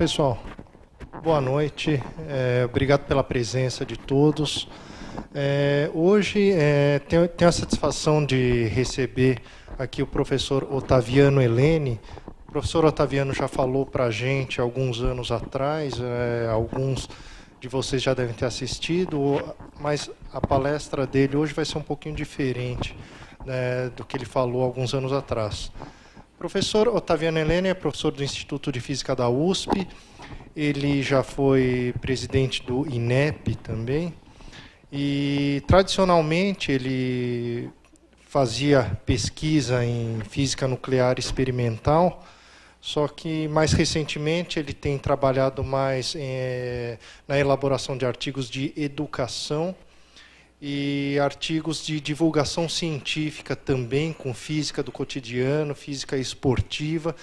pessoal, boa noite. É, obrigado pela presença de todos. É, hoje é, tenho, tenho, a satisfação de receber aqui o professor Otaviano Helene. O professor Otaviano já falou para a gente alguns anos atrás, é, alguns de vocês já devem ter assistido, mas a palestra dele hoje vai ser um pouquinho diferente né, do que ele falou alguns anos atrás. Professor Otaviano Helena é professor do Instituto de Física da USP, ele já foi presidente do INEP também, e tradicionalmente ele fazia pesquisa em física nuclear experimental, só que mais recentemente ele tem trabalhado mais eh, na elaboração de artigos de educação e artigos de divulgação científica também com física do cotidiano, física esportiva,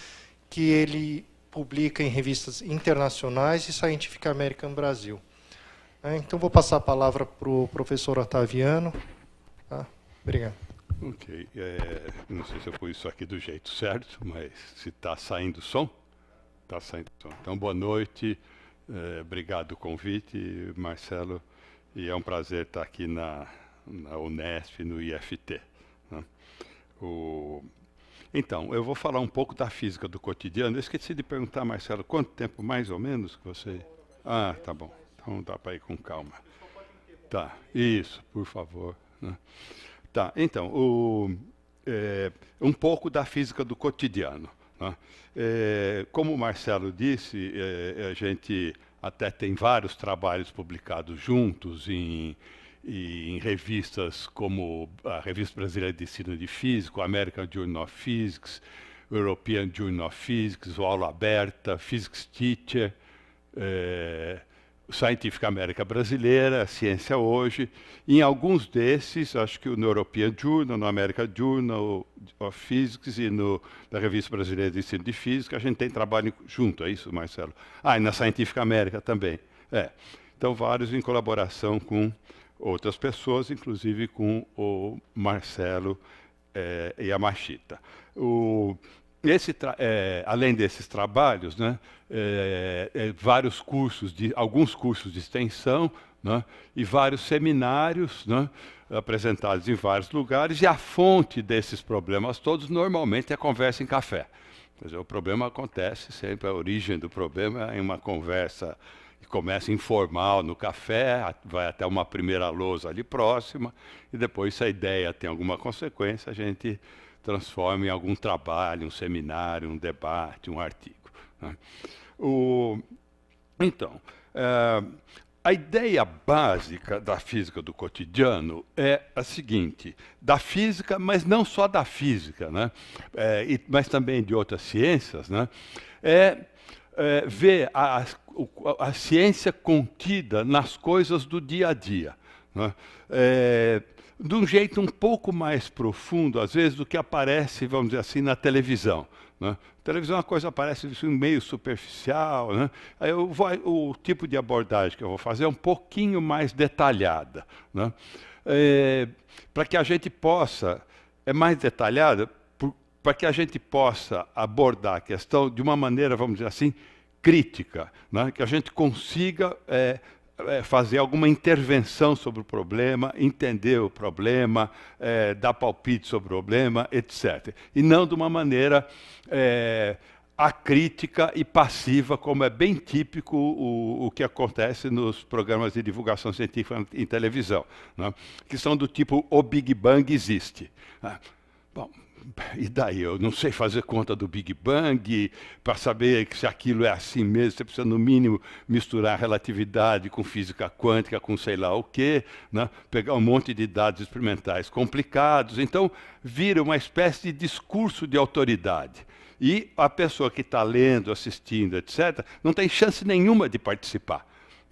que ele publica em revistas internacionais e Scientific American Brasil. É, então vou passar a palavra para o professor Otaviano. Tá? Obrigado. Ok. É, não sei se eu pus isso aqui do jeito certo, mas se está saindo som, está saindo som. Então, boa noite. É, obrigado o convite, Marcelo e é um prazer estar aqui na, na Unesp, no IFT. Né? O, então, eu vou falar um pouco da física do cotidiano. Eu esqueci de perguntar, Marcelo, quanto tempo mais ou menos que você. Ah, tá bom. Então dá para ir com calma. Tá, isso, por favor. Né? Tá, então, o, é, um pouco da física do cotidiano. Né? É, como o Marcelo disse, é, a gente até tem vários trabalhos publicados juntos em, em revistas como a Revista Brasileira de Ensino de Física, American Journal of Physics, European Journal of Physics, o Aula Aberta, Physics Teacher. Eh, Scientific America Brasileira, Ciência Hoje. Em alguns desses, acho que no European Journal, no American Journal of Physics e no, na Revista Brasileira de Ensino de Física, a gente tem trabalho junto, é isso, Marcelo? Ah, e na Scientific America também. É. Então, vários em colaboração com outras pessoas, inclusive com o Marcelo é, e a Machita. O, esse, é, além desses trabalhos, né, é, é, vários cursos, de, alguns cursos de extensão né, e vários seminários né, apresentados em vários lugares, e a fonte desses problemas todos normalmente é a conversa em café. Dizer, o problema acontece sempre, a origem do problema é em uma conversa que começa informal no café, vai até uma primeira lousa ali próxima, e depois, se a ideia tem alguma consequência, a gente transforma em algum trabalho, um seminário, um debate, um artigo. Né? O, então, é, a ideia básica da física do cotidiano é a seguinte: da física, mas não só da física, né? É, e, mas também de outras ciências, né? é, é ver a, a, a, ciência contida nas coisas do dia a dia. Né? É, de um jeito um pouco mais profundo, às vezes, do que aparece, vamos dizer assim, na televisão. Né? Televisão é uma coisa aparece assim, meio superficial. Né? Aí vou, o tipo de abordagem que eu vou fazer é um pouquinho mais detalhada. Né? É, para que a gente possa, é mais detalhada, para que a gente possa abordar a questão de uma maneira, vamos dizer assim, crítica, né? que a gente consiga é, é, fazer alguma intervenção sobre o problema, entender o problema, é, dar palpite sobre o problema, etc. E não de uma maneira é, acrítica e passiva, como é bem típico o, o que acontece nos programas de divulgação científica em televisão, né? que são do tipo o Big Bang existe. Né. Bom, e daí? Eu não sei fazer conta do Big Bang, para saber se aquilo é assim mesmo, você precisa, no mínimo, misturar relatividade com física quântica, com sei lá o quê, né? pegar um monte de dados experimentais complicados. Então, vira uma espécie de discurso de autoridade. E a pessoa que está lendo, assistindo, etc., não tem chance nenhuma de participar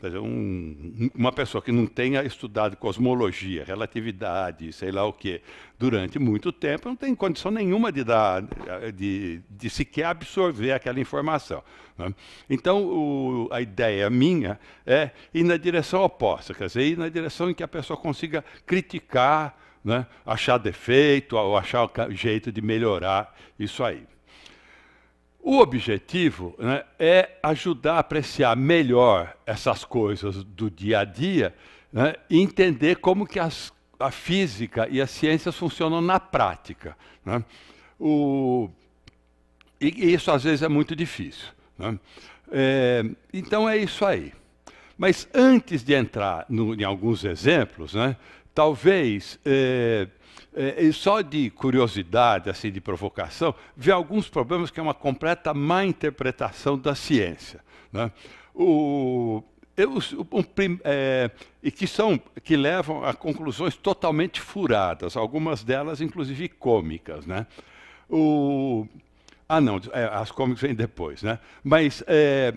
um, uma pessoa que não tenha estudado cosmologia, relatividade, sei lá o quê, durante muito tempo, não tem condição nenhuma de, dar, de, de sequer absorver aquela informação. Né? Então, o, a ideia minha é ir na direção oposta, quer dizer, ir na direção em que a pessoa consiga criticar, né? achar defeito, ou achar jeito de melhorar isso aí. O objetivo né, é ajudar a apreciar melhor essas coisas do dia a dia né, e entender como que as, a física e as ciências funcionam na prática. Né? O, e isso às vezes é muito difícil. Né. É, então é isso aí. Mas antes de entrar no, em alguns exemplos, né, talvez é, é, só de curiosidade, assim, de provocação, vê alguns problemas que é uma completa má interpretação da ciência. Né? O, eu, um, é, e que são que levam a conclusões totalmente furadas, algumas delas inclusive cômicas, né? O, ah, não, é, as cômicas vêm depois, né? Mas é,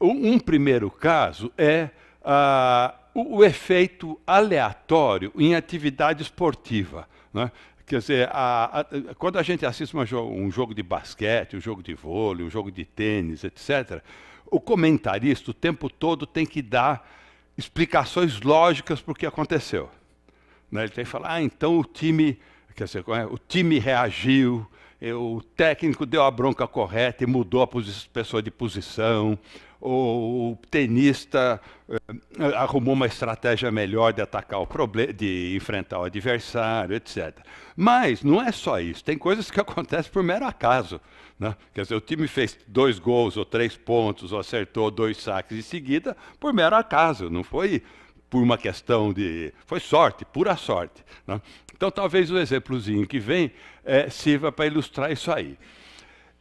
um, um primeiro caso é a, o, o efeito aleatório em atividade esportiva. Né? Quer dizer, a, a, quando a gente assiste um jogo de basquete, um jogo de vôlei, um jogo de tênis, etc., o comentarista o tempo todo tem que dar explicações lógicas para o que aconteceu. Né? Ele tem que falar, ah, então o time, quer dizer, é, o time reagiu, o técnico deu a bronca correta e mudou a pessoa de posição, ou o tenista eh, arrumou uma estratégia melhor de atacar o problema, de enfrentar o adversário, etc. Mas não é só isso, tem coisas que acontecem por mero acaso. Né? Quer dizer, o time fez dois gols ou três pontos, ou acertou dois saques em seguida, por mero acaso, não foi por uma questão de. Foi sorte, pura sorte. Né? Então, talvez o exemplozinho que vem é, sirva para ilustrar isso aí.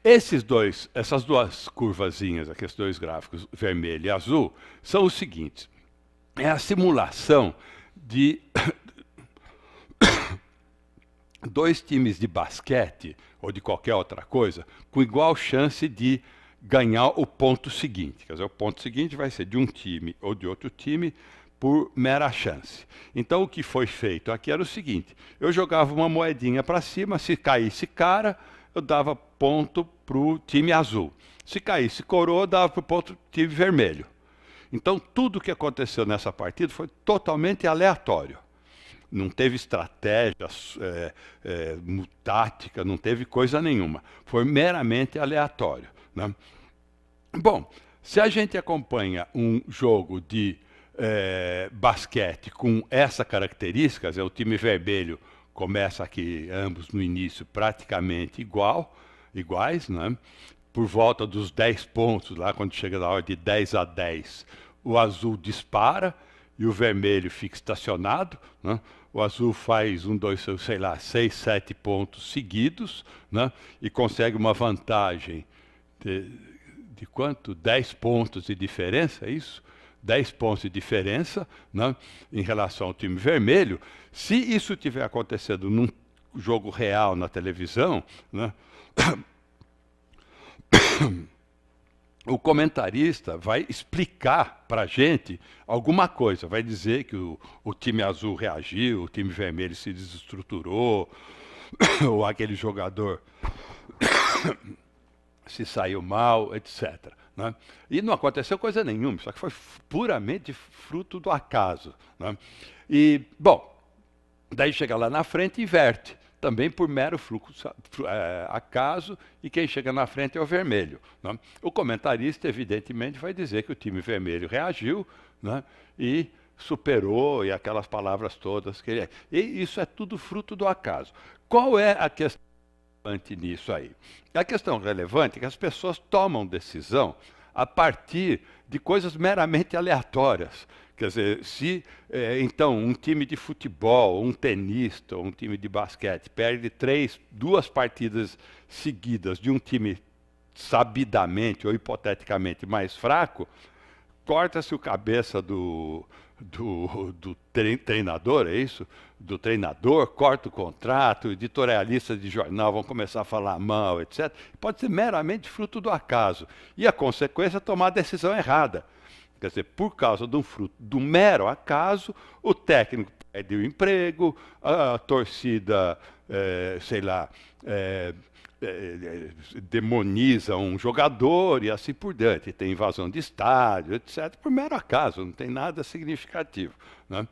Esses dois, essas duas curvazinhas, aqueles dois gráficos, vermelho e azul, são os seguintes. É a simulação de dois times de basquete ou de qualquer outra coisa com igual chance de ganhar o ponto seguinte. Quer dizer, o ponto seguinte vai ser de um time ou de outro time por mera chance. Então o que foi feito aqui era o seguinte: eu jogava uma moedinha para cima, se caísse cara, eu dava ponto para o time azul. Se caísse coroa, eu dava para o time vermelho. Então tudo o que aconteceu nessa partida foi totalmente aleatório. Não teve estratégia é, é, tática, não teve coisa nenhuma. Foi meramente aleatório. Né? Bom, se a gente acompanha um jogo de é, basquete com essa característica, é o time vermelho começa aqui, ambos no início praticamente igual, iguais, né? por volta dos 10 pontos, lá quando chega na hora de 10 a 10, o azul dispara e o vermelho fica estacionado. Né? O azul faz um, dois, sei lá, seis, sete pontos seguidos né? e consegue uma vantagem de, de quanto? 10 pontos de diferença, é isso? 10 pontos de diferença né, em relação ao time vermelho. Se isso tiver acontecendo num jogo real na televisão, né, o comentarista vai explicar para a gente alguma coisa, vai dizer que o, o, time azul reagiu, o time vermelho se desestruturou, ou aquele jogador se saiu mal, etc. Né? E não aconteceu coisa nenhuma, só que foi puramente fruto do acaso. Né? E, bom, daí chega lá na frente e inverte, também por mero fluxo, é, acaso, e quem chega na frente é o vermelho. Né? O comentarista, evidentemente, vai dizer que o time vermelho reagiu né? e superou, e aquelas palavras todas que ele é. E isso é tudo fruto do acaso. Qual é a questão? relevante nisso aí. A questão relevante é que as pessoas tomam decisão a partir de coisas meramente aleatórias. Quer dizer, se é, então um time de futebol, um tenista, um time de basquete perde três, duas partidas seguidas de um time sabidamente ou hipoteticamente mais fraco, corta-se o cabeça do, do, do treinador, é isso? Do treinador, corta o contrato, editorialistas de jornal vão começar a falar mal, etc. Pode ser meramente fruto do acaso. E a consequência é tomar a decisão errada. Quer dizer, por causa do, fruto, do mero acaso, o técnico perde o emprego, a, torcida, é, sei lá, é, é, é, demoniza um jogador e assim por diante. Tem invasão de estádio, etc., por mero acaso, não tem nada significativo. Né?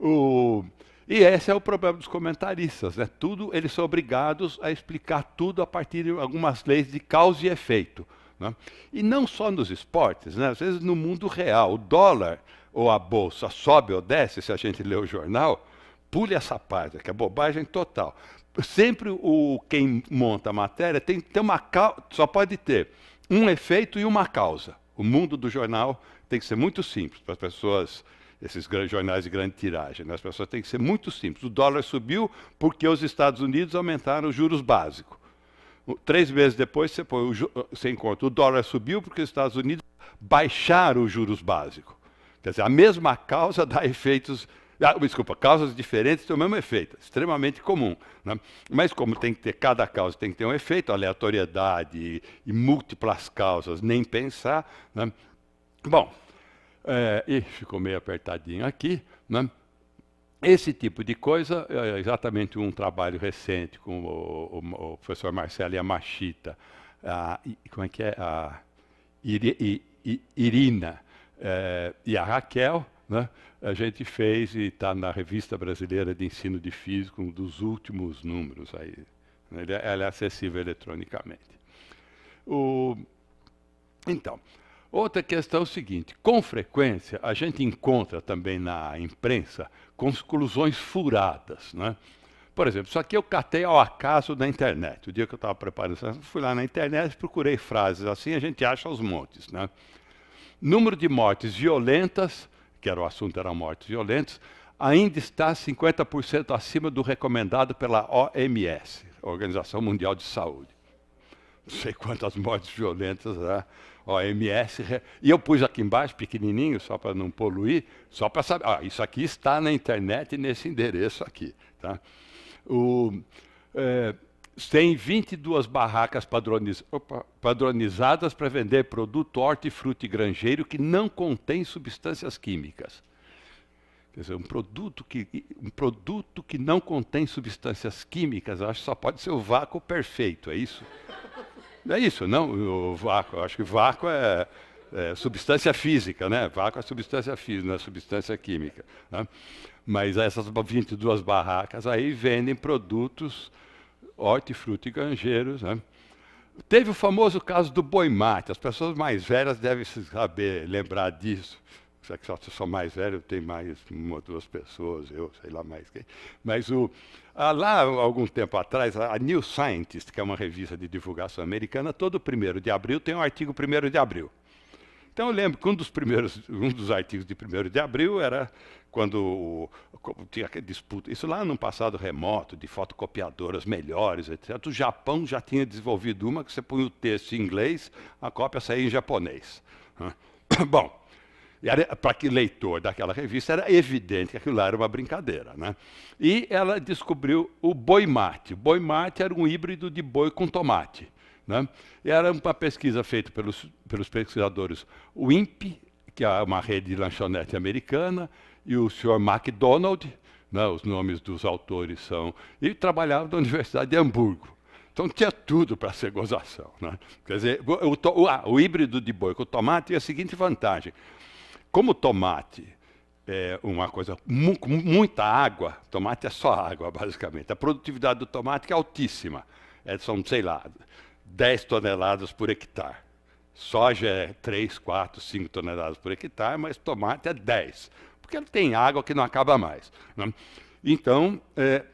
O, e esse é o problema dos comentaristas. Né? Tudo, eles são obrigados a explicar tudo a partir de algumas leis de causa e efeito. Né? E não só nos esportes, né? às vezes no mundo real, o dólar ou a bolsa sobe ou desce, se a gente lê o jornal, pule essa parte, que é bobagem total sempre o quem monta a matéria tem que ter uma só pode ter um efeito e uma causa. O mundo do jornal tem que ser muito simples para as pessoas, esses jornais de grande tiragem, né? as pessoas têm que ser muito simples. O dólar subiu porque os Estados Unidos aumentaram os juros básicos. Três meses depois você, põe o, você encontra o dólar subiu porque os Estados Unidos baixaram os juros básicos. Quer dizer, a mesma causa dá efeitos diferentes ah, desculpa, causas diferentes têm o mesmo efeito, extremamente comum. Né? Mas como tem que ter, cada causa tem que ter um efeito, aleatoriedade e múltiplas causas, nem pensar. Né? Bom, é, e ficou meio apertadinho aqui. Né? Esse tipo de coisa, é, é exatamente um trabalho recente com o, o, o professor Marcelo Yamashita, a, como é que é? A Irina é, e a Raquel, né, a gente fez e está na Revista Brasileira de Ensino de físico um dos últimos números aí. Né? Ele, é, ela é acessível eletronicamente. O, então, outra questão é o seguinte: com frequência a gente encontra também na imprensa conclusões furadas. Né? Por exemplo, isso aqui eu catei ao acaso na internet. O dia que eu estava preparando isso, fui lá na internet e procurei frases assim, a gente acha aos montes. Né? Número de mortes violentas que era o assunto, eram mortes violentas, ainda está 50% acima do recomendado pela OMS, Organização Mundial de Saúde. Não sei quantas mortes violentas a né? OMS. E eu pus aqui embaixo, pequenininho, só para não poluir, só para saber. Ah, isso aqui está na internet nesse endereço aqui. Tá? O, é, tem 22 barracas padroniz... Opa, padronizadas para vender produto hortifruti granjeiro que não contém substâncias químicas. Quer dizer, um produto que, um produto que não contém substâncias químicas, acho que só pode ser o vácuo perfeito, é isso? Não é isso, não? O vácuo, acho que vácuo é, é, substância física, né? Vácuo é substância física, não é substância química. Né? Mas essas 22 barracas aí vendem produtos hortifruti e granjeiros. Né? Teve o famoso caso do boi-mate. As pessoas mais velhas devem saber, lembrar disso. Se eu sou mais velho, tem mais uma ou duas pessoas, eu sei lá mais quem. Mas o, ah, lá, algum tempo atrás, a New Scientist, que é uma revista de divulgação americana, todo primeiro de abril tem um artigo primeiro de abril. Então eu lembro que um dos, primeiros, um dos artigos de primeiro de abril era quando tinha disputa, isso lá no passado remoto, de fotocopiadoras melhores, etc. O Japão já tinha desenvolvido uma que você punha o texto em inglês, a cópia saía em japonês. Né? Bom, para que leitor daquela revista era evidente que aquilo lá era uma brincadeira. Né? E ela descobriu o boi mate. O boi mate era um híbrido de boi com tomate. Né? Era uma pesquisa feita pelos, pelos pesquisadores WIMP, que é uma rede de lanchonete americana, e o senhor MacDonald, né, os nomes dos autores são, e trabalhava na Universidade de Hamburgo. Então tinha tudo para ser gozação. Né? Quer dizer, o, o, ah, o, híbrido de boi com tomate tem é a seguinte vantagem. Como o tomate é uma coisa, mu muita água, tomate é só água, basicamente. A produtividade do tomate é altíssima. É, são, sei lá, 10 toneladas por hectare. Soja é 3, 4, 5 toneladas por hectare, mas tomate é 10 porque ele tem água que não acaba mais. Né? Então, é,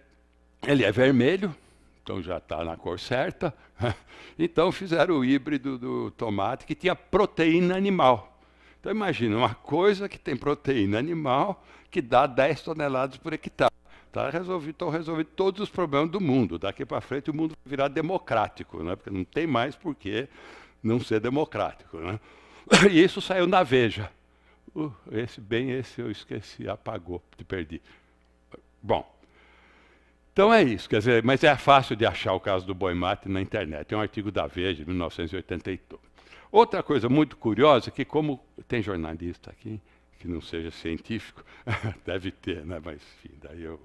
ele é vermelho, então já está na cor certa. Então fizeram o híbrido do tomate que tinha proteína animal. Então imagina, uma coisa que tem proteína animal que dá 10 toneladas por hectare. Tá resolvido, estão resolvidos todos os problemas do mundo. Daqui para frente o mundo virá democrático, né? porque não tem mais por que não ser democrático. Né? E isso saiu na Veja. Uh, esse bem, esse eu esqueci, apagou, te perdi. Bom, então é isso, quer dizer, mas é fácil de achar o caso do boi mate na internet. É um artigo da Veja, de 1982. Outra coisa muito curiosa é que, como tem jornalista aqui, que não seja científico, deve ter, né? mas enfim, daí eu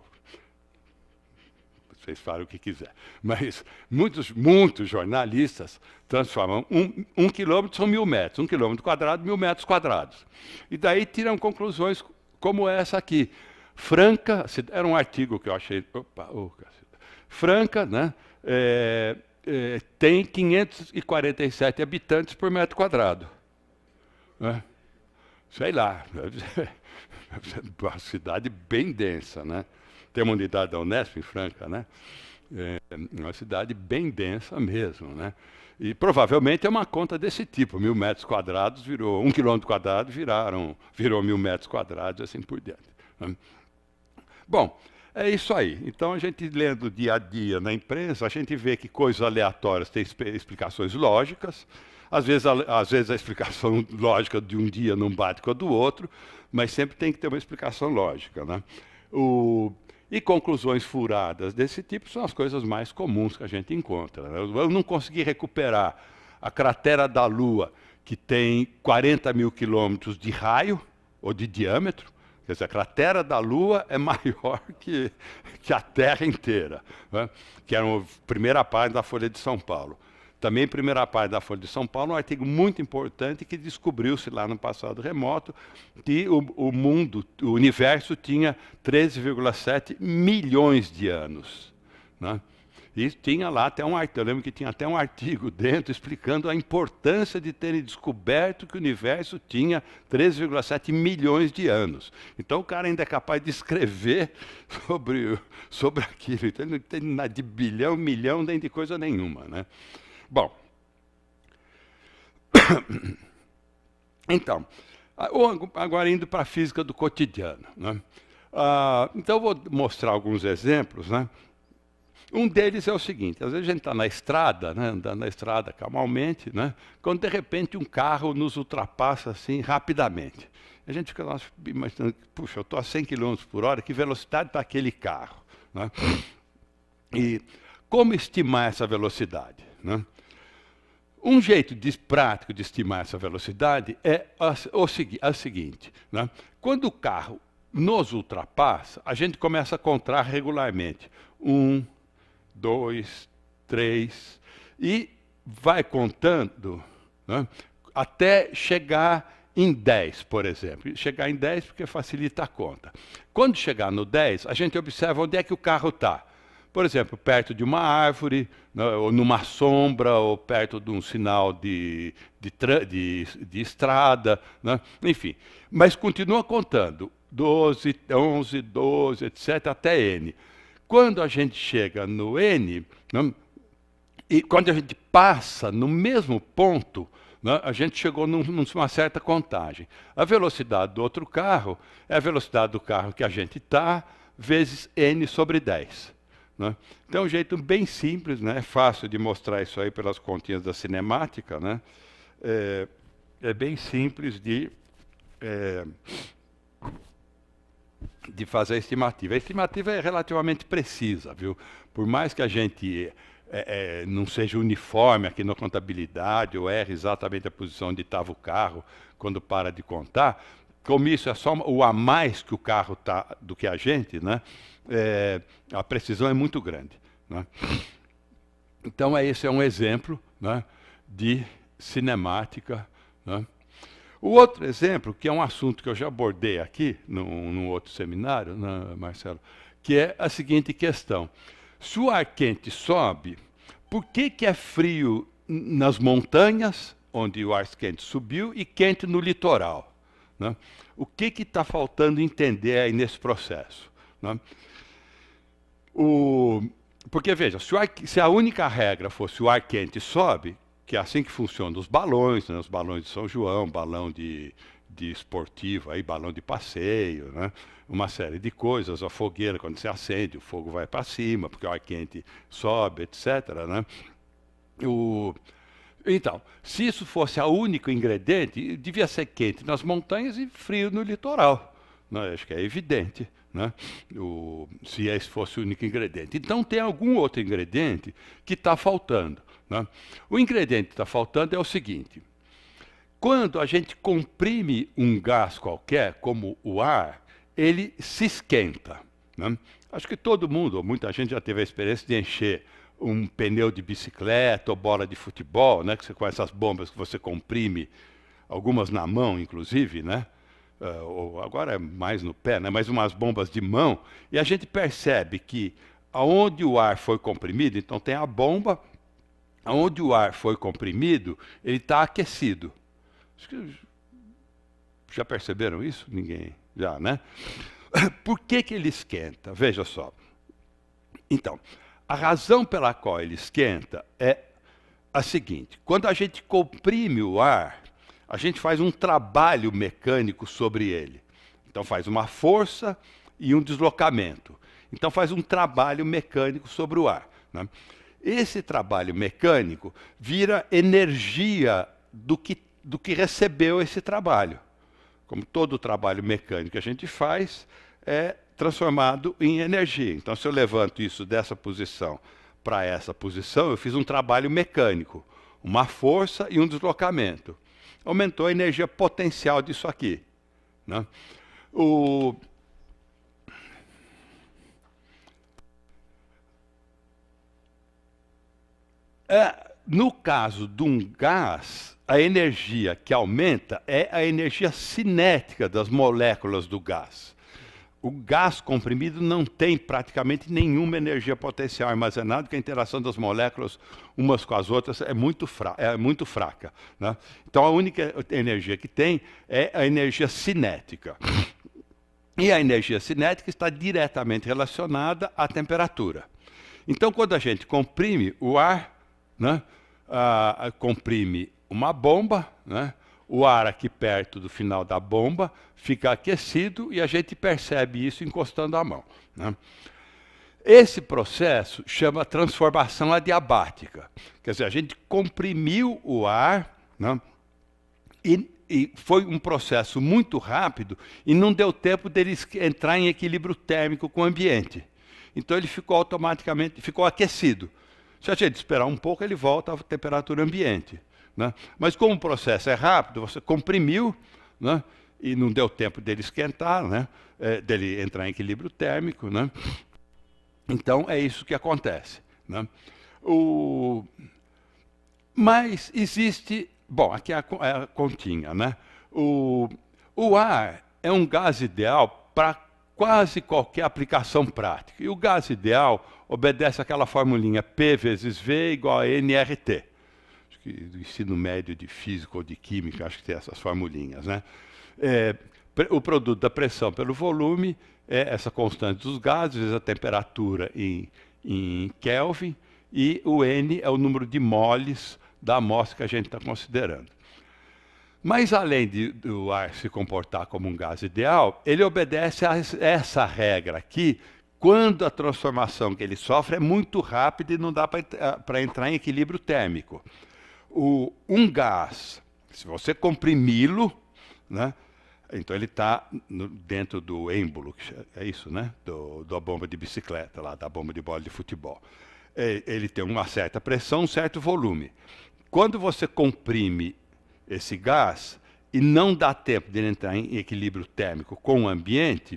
vocês falam o que quiser. Mas muitos, muitos jornalistas transformam um, um quilômetro são mil metros, um quilômetro quadrado, mil metros quadrados. E daí tiram conclusões como essa aqui. Franca, era um artigo que eu achei. Opa, oh, Franca, né? É, é, tem 547 habitantes por metro quadrado. Né? Sei lá, é uma cidade bem densa, né? Tem uma unidade da Unesp em Franca, né? É uma cidade bem densa mesmo, né? E provavelmente é uma conta desse tipo, mil metros quadrados virou, um quilômetro quadrado viraram, virou mil metros quadrados, assim por diante. Né? Bom, é isso aí. Então, a gente lendo dia a dia na imprensa, a gente vê que coisas aleatórias têm explicações lógicas. Às vezes, a, às vezes a explicação lógica de um dia não bate com a do outro, mas sempre tem que ter uma explicação lógica. Né? O, e conclusões furadas desse tipo são as coisas mais comuns que a gente encontra. Né? Eu não consegui recuperar a cratera da Lua, que tem 40 mil quilômetros de raio ou de diâmetro. Quer dizer, a cratera da Lua é maior que, que a Terra inteira, né? que era a primeira página da Folha de São Paulo. Também, primeira parte da Folha de São Paulo, um artigo muito importante que descobriu-se lá no passado remoto que o, o mundo, o universo, tinha 13,7 milhões de anos. Né? E tinha lá até um artigo, eu lembro que tinha até um artigo dentro explicando a importância de terem descoberto que o universo tinha 13,7 milhões de anos. Então o cara ainda é capaz de escrever sobre, sobre aquilo, então, não tem nada de bilhão, milhão, nem de coisa nenhuma. Né? Bom. Então, agora indo para a física do cotidiano. Né? Ah, então, eu vou mostrar alguns exemplos. Né? Um deles é o seguinte: às vezes a gente está na estrada, né, andando na estrada calmamente, né, quando de repente um carro nos ultrapassa assim rapidamente. A gente fica lá imaginando, puxa, eu estou a 100 km por hora, que velocidade está aquele carro? Né? E como estimar essa velocidade? Né? Um jeito de, prático de estimar essa velocidade é o, seguinte: né? quando o carro nos ultrapassa, a gente começa a contar regularmente. Um, dois, três, e vai contando né? até chegar em 10, por exemplo. Chegar em 10 porque facilita a conta. Quando chegar no 10, a gente observa onde é que o carro está por exemplo, perto de uma árvore, né, ou numa sombra, ou perto de um sinal de, de, de, de estrada, né? enfim. Mas continua contando, 12, 11, 12, etc., até N. Quando a gente chega no N, né? e quando a gente passa no mesmo ponto, né, a gente chegou numa certa contagem. A velocidade do outro carro é a velocidade do carro que a gente está, vezes n sobre 10. Né? Então, é um jeito bem simples, né? é fácil de mostrar isso aí pelas continhas da cinemática. Né? É, é bem simples de, é, de fazer a estimativa. A estimativa é relativamente precisa, viu? Por mais que a gente é, é, não seja uniforme aqui na contabilidade, ou erre exatamente a posição de estava o carro quando para de contar, como isso é só o a mais que o carro está do que a gente, né? é, a precisão é muito grande. Né? Então, é esse é um exemplo né, de cinemática. Né? O outro exemplo, que é um assunto que eu já abordei aqui, num, num outro seminário, né, Marcelo, que é a seguinte questão. Se o ar quente sobe, por que, que é frio nas montanhas, onde o ar quente subiu, e quente no litoral? Né? O que está faltando entender aí nesse processo? Né? O... Porque, veja, se, ar... se, a única regra fosse o ar quente sobe, que é assim que funciona os balões, né? os balões de São João, balão de, de esportivo, aí, balão de passeio, né? uma série de coisas, a fogueira, quando se acende, o fogo vai para cima, porque o ar quente sobe, etc. Né? O... Então, se isso fosse o único ingrediente, devia ser quente nas montanhas e frio no litoral. Né? Acho que é evidente né? o, se esse é, fosse o único ingrediente. Então tem algum outro ingrediente que está faltando. Né? O ingrediente que está faltando é o seguinte: quando a gente comprime um gás qualquer, como o ar, ele se esquenta. Né? Acho que todo mundo, ou muita gente já teve a experiência de encher um pneu de bicicleta ou bola de futebol, né? Que com essas bombas que você comprime, algumas na mão, inclusive, né? uh, ou agora é mais no pé, né, mas umas bombas de mão, e a gente percebe que aonde o ar foi comprimido, então tem a bomba, aonde o ar foi comprimido, ele está aquecido. Já perceberam isso? Ninguém. Já, né? Por que, que ele esquenta? Veja só. Então, a razão pela qual ele esquenta é a seguinte: quando a gente comprime o ar, a gente faz um trabalho mecânico sobre ele. Então faz uma força e um deslocamento. Então faz um trabalho mecânico sobre o ar. Né? Esse trabalho mecânico vira energia do que, do que recebeu esse trabalho. Como todo trabalho mecânico que a gente faz, é transformado em energia. Então, se eu levanto isso dessa posição para essa posição, eu fiz um trabalho mecânico, uma força e um deslocamento aumentou a energia potencial disso aqui. Né? O... É, no caso de um gás, a energia que aumenta é a energia cinética das moléculas do gás o gás comprimido não tem praticamente nenhuma energia potencial armazenada, porque a interação das moléculas umas com as outras é muito, fra é muito fraca. Né? Então, a única energia que tem é a energia cinética. E a energia cinética está diretamente relacionada à temperatura. Então, quando a gente comprime o ar, né, ah, comprime uma bomba, né, o ar aqui perto do final da bomba fica aquecido e a gente percebe isso encostando a mão. Né? Esse processo chama transformação adiabática. Quer dizer, a gente comprimiu o ar né? e, e, foi um processo muito rápido e não deu tempo dele entrar em equilíbrio térmico com o ambiente. Então ele ficou automaticamente, ficou aquecido. Se a gente esperar um pouco, ele volta à temperatura ambiente. Né? Mas como o processo é rápido, você comprimiu né? e não deu tempo dele esquentar, né? É, dele entrar em equilíbrio térmico. Né? Então é isso que acontece. Né? O... Mas existe. Bom, aqui é a, é a continha. Né? O... o ar é um gás ideal para quase qualquer aplicação prática. E o gás ideal obedece àquela formulinha P vezes V igual a NRT do ensino médio de física ou de química, acho que tem essas formulinhas, né? É, o produto da pressão pelo volume é essa constante dos gases, vezes a temperatura em, em Kelvin, e o N é o número de moles da amostra que a gente está considerando. Mas além de, do ar se comportar como um gás ideal, ele obedece a essa regra aqui, quando a transformação que ele sofre é muito rápida e não dá para eh, entrar em equilíbrio térmico o, um gás, se você comprimi-lo, né, então ele está dentro do êmbolo, é isso, né? Do, da bomba de bicicleta, lá, da bomba de bola de futebol. É, ele tem uma certa pressão, um certo volume. Quando você comprime esse gás e não dá tempo dele entrar em equilíbrio térmico com o ambiente,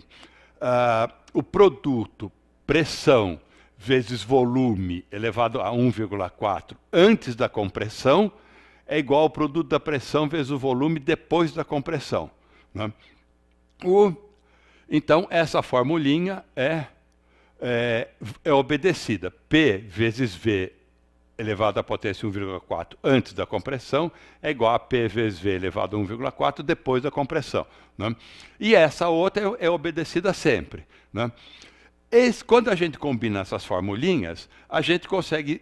uh, o produto pressão vezes volume elevado a 1,4 antes da compressão é igual ao produto da pressão vezes o volume depois da compressão. Né? O, então, essa formulinha é, é, é obedecida. P vezes V elevado à potência 1,4 antes da compressão é igual a P vezes V elevado a 1,4 depois da compressão. Né? E essa outra é, é obedecida sempre. Né? Esse, quando a gente combina essas formulinhas, a gente consegue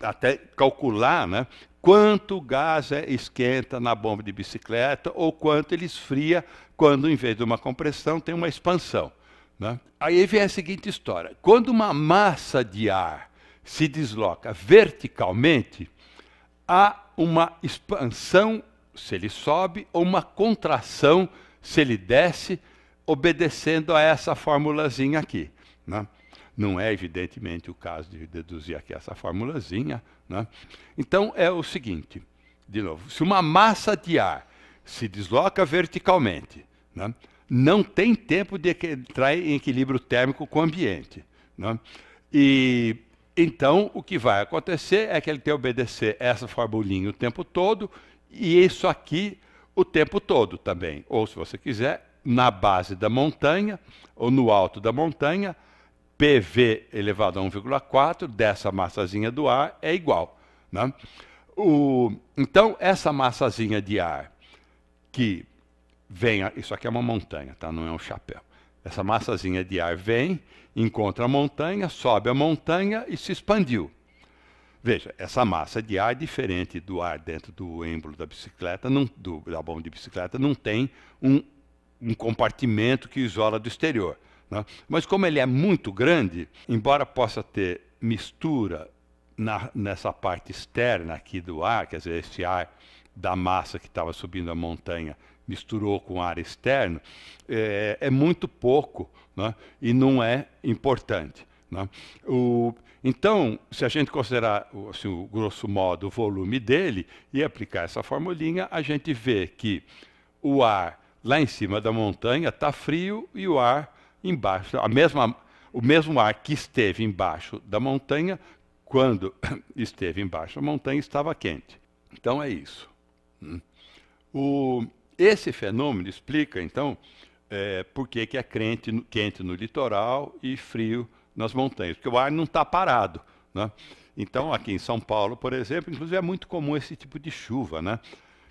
até calcular né, quanto gás é, esquenta na bomba de bicicleta ou quanto ele esfria quando, em vez de uma compressão, tem uma expansão. Né? Aí vem a seguinte história: quando uma massa de ar se desloca verticalmente, há uma expansão se ele sobe ou uma contração se ele desce obedecendo a essa formulazinha aqui. Né? Não é, evidentemente, o caso de deduzir aqui essa formulazinha. Né? Então, é o seguinte: de novo, se uma massa de ar se desloca verticalmente, né? não tem tempo de entrar em equilíbrio térmico com o ambiente. Né? E então, o que vai acontecer é que ele tem que obedecer essa formulinha o tempo todo e isso aqui o tempo todo também. Ou, se você quiser, na base da montanha, ou no alto da montanha, PV elevado a 1,4 dessa massazinha do ar é igual. Né? O, então, essa massazinha de ar que vem, isso aqui é uma montanha, tá? não é um chapéu. Essa massazinha de ar vem, encontra a montanha, sobe a montanha e se expandiu. Veja, essa massa de ar, diferente do ar dentro do êmbolo da bicicleta, não, do, da bomba de bicicleta, não tem um um compartimento que isola do exterior. Né? Mas como ele é muito grande, embora possa ter mistura na, nessa parte externa aqui do ar, quer dizer, esse ar da massa que estava subindo a montanha misturou com ar externo, é, é muito pouco né? e não é importante. Né? O, então, se a gente considerar, assim, o grosso modo, o volume dele e aplicar essa formulinha, a gente vê que o ar lá em cima da montanha está frio e o ar embaixo, a mesma, o mesmo ar que esteve embaixo da montanha, quando esteve embaixo da montanha, estava quente. Então é isso. Hum. O, esse fenômeno explica, então, é, por que é crente, quente no litoral e frio nas montanhas, porque o ar não está parado. Né? Então, aqui em São Paulo, por exemplo, inclusive é muito comum esse tipo de chuva. Né?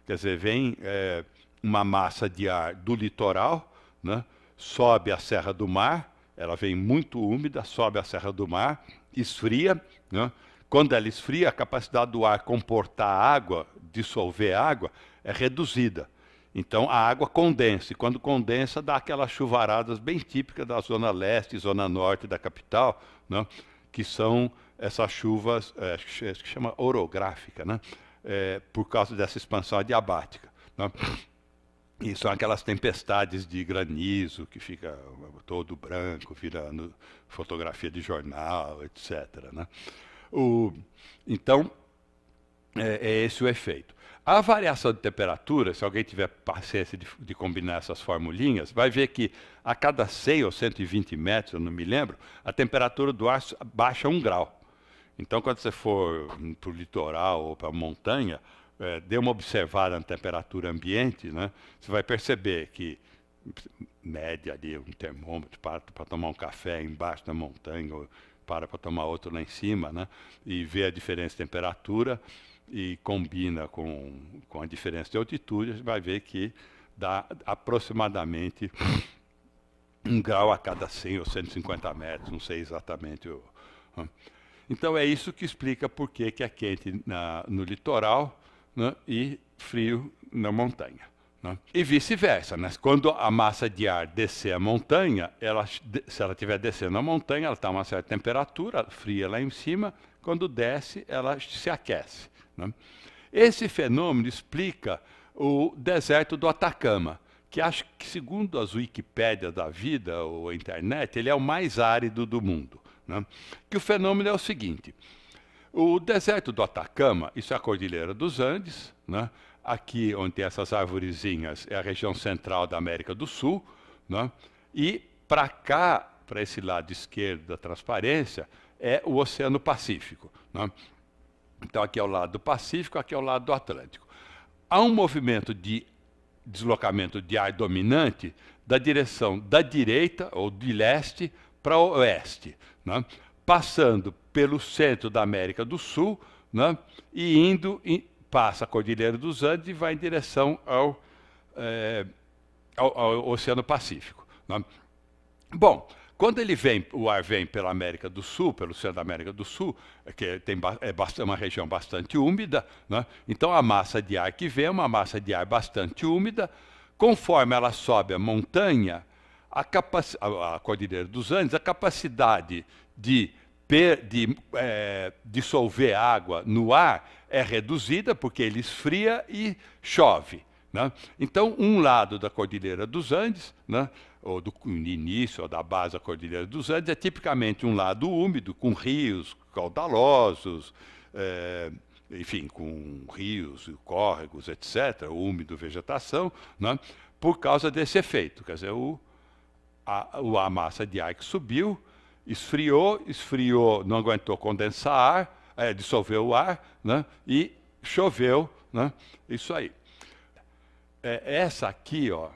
Quer dizer, vem. É, uma massa de ar do litoral, né, sobe a Serra do Mar, ela vem muito úmida, sobe a Serra do Mar, esfria. Né, quando ela esfria, a capacidade do ar comportar água, dissolver água, é reduzida. Então a água condensa, e quando condensa, dá aquelas chuvaradas bem típicas da zona leste, zona norte da capital, né, que são essas chuvas é, é que chama orográfica, né, é, por causa dessa expansão adiabática. Né. E são aquelas tempestades de granizo que fica todo branco, virando fotografia de jornal, etc. Né? O, então, é, é, esse o efeito. A variação de temperatura, se alguém tiver paciência de, de, combinar essas formulinhas, vai ver que a cada 100 ou 120 metros, eu não me lembro, a temperatura do ar baixa um grau. Então, quando você for hum, para o litoral ou para a montanha, é, dê uma observada na temperatura ambiente, né, você vai perceber que média ali, um termômetro, para para tomar um café embaixo da montanha, ou para para tomar outro lá em cima, né, e vê a diferença de temperatura e combina com, com a diferença de altitude, você vai ver que dá aproximadamente um grau a cada 100 ou 150 metros, não sei exatamente. O... Então é isso que explica por que, que é quente na, no litoral né, e frio na montanha. Né? E vice-versa, né? quando a massa de ar descer a montanha, ela, se ela estiver descendo a montanha, ela está a uma certa temperatura, fria lá em cima, quando desce, ela se aquece. Né? Esse fenômeno explica o deserto do Atacama, que acho que, segundo as Wikipédias da vida ou a internet, ele é o mais árido do mundo. Né. Que o fenômeno é o seguinte: o deserto do Atacama, isso é a Cordilheira dos Andes, né? aqui onde tem essas árvorezinhas é a região central da América do Sul, né? e para cá, para esse lado esquerdo da transparência, é o Oceano Pacífico. Né? Então aqui é o lado do Pacífico, aqui é o lado do Atlântico. Há um movimento de deslocamento de ar dominante da direção da direita, ou de leste, para oeste, né? passando pelo centro da América do Sul, né? e indo, em, passa a Cordilheira dos Andes e vai em direção ao, é, ao, ao Oceano Pacífico. Né? Bom, quando ele vem, o ar vem pela América do Sul, pelo centro da América do Sul, que tem, é, é uma região bastante úmida, né? então a massa de ar que vem é uma massa de ar bastante úmida. Conforme ela sobe a montanha, a, a, a Cordilheira dos Andes, a capacidade de per, de é, dissolver água no ar é reduzida, porque ele esfria e chove. Né? Então, um lado da Cordilheira dos Andes, né, ou do início ou da base da Cordilheira dos Andes, é tipicamente um lado úmido, com rios caudalosos, é, enfim, com rios, córregos, etc., úmido, vegetação, né, por causa desse efeito. Quer dizer, o, a, a massa de ar que subiu, esfriou, esfriou, não aguentou condensar ar, é, dissolveu o ar, né? e choveu, né? isso aí. É, essa aqui, ó,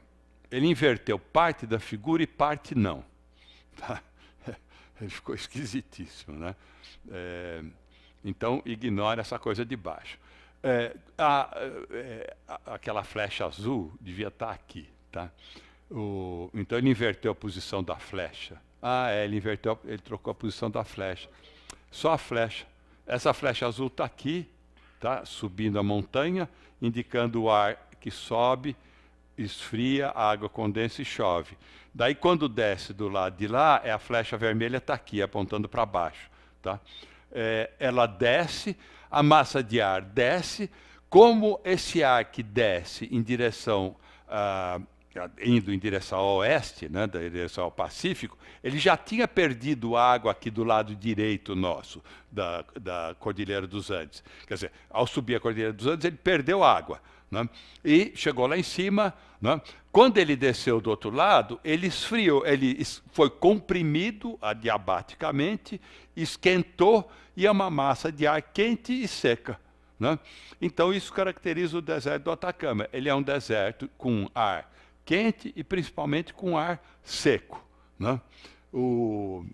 ele inverteu parte da figura e parte não. Tá? Ele ficou esquisitíssimo, né? É, então, ignora essa coisa de baixo. É, a, é, aquela flecha azul devia estar tá aqui, tá? O, então, ele inverteu a posição da flecha ah, é, ele inverteu, ele trocou a posição da flecha. Só a flecha. Essa flecha azul está aqui, tá? subindo a montanha, indicando o ar que sobe, esfria, a água condensa e chove. Daí, quando desce do lado de lá, é a flecha vermelha está aqui, apontando para baixo. Tá? É, ela desce, a massa de ar desce. Como esse ar que desce em direção a. Ah, indo em direção ao oeste, né, direção ao Pacífico, ele já tinha perdido água aqui do lado direito nosso, da, da Cordilheira dos Andes. Quer dizer, ao subir a Cordilheira dos Andes, ele perdeu água. Né, e chegou lá em cima. Né, quando ele desceu do outro lado, ele esfriou, ele foi comprimido adiabaticamente, esquentou e é uma massa de ar quente e seca. Né. Então, isso caracteriza o deserto do Atacama. Ele é um deserto com ar quente e principalmente com ar seco. Né? O,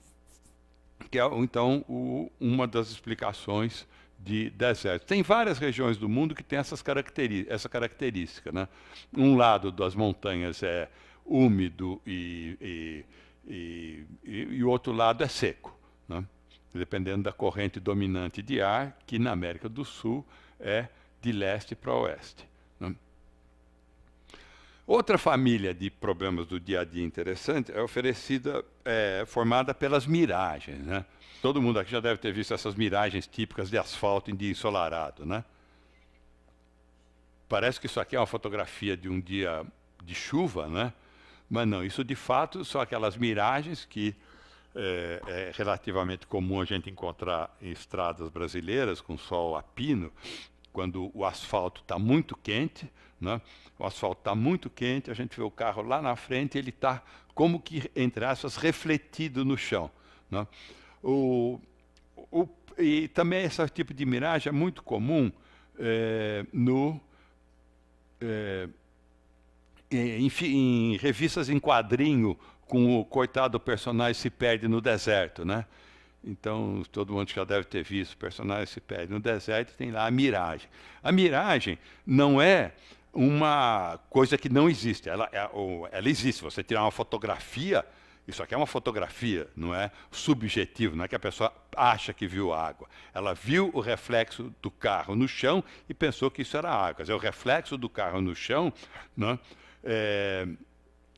que é então o, uma das explicações de deserto. Tem várias regiões do mundo que tem essas essa característica. Né? Um lado das montanhas é úmido e, e, e, e o outro lado é seco, né? dependendo da corrente dominante de ar, que na América do Sul é de leste para oeste. Né? Outra família de problemas do dia a dia interessante é oferecida, é, formada pelas miragens. Né? Todo mundo aqui já deve ter visto essas miragens típicas de asfalto em dia ensolarado. Né? Parece que isso aqui é uma fotografia de um dia de chuva, né? mas não, isso de fato são aquelas miragens que é, é, relativamente comum a gente encontrar em estradas brasileiras com sol a pino, quando o asfalto está muito quente né? O asfalto está muito quente, a gente vê o carro lá na frente, ele está como que, entre aspas, refletido no chão. Né? O, o, e também esse tipo de miragem é muito comum é, no, é, em, em, revistas em quadrinho, com o coitado personagem se perde no deserto. Né? Então, todo mundo já deve ter visto, o personagem se perde no deserto e tem lá a miragem. A miragem não é uma coisa que não existe. Ela, é, ela existe. Você tirar uma fotografia, isso aqui é uma fotografia, não é subjetivo, não é que a pessoa acha que viu água. Ela viu o reflexo do carro no chão e pensou que isso era água. Quer é dizer, o reflexo do carro no chão não é, é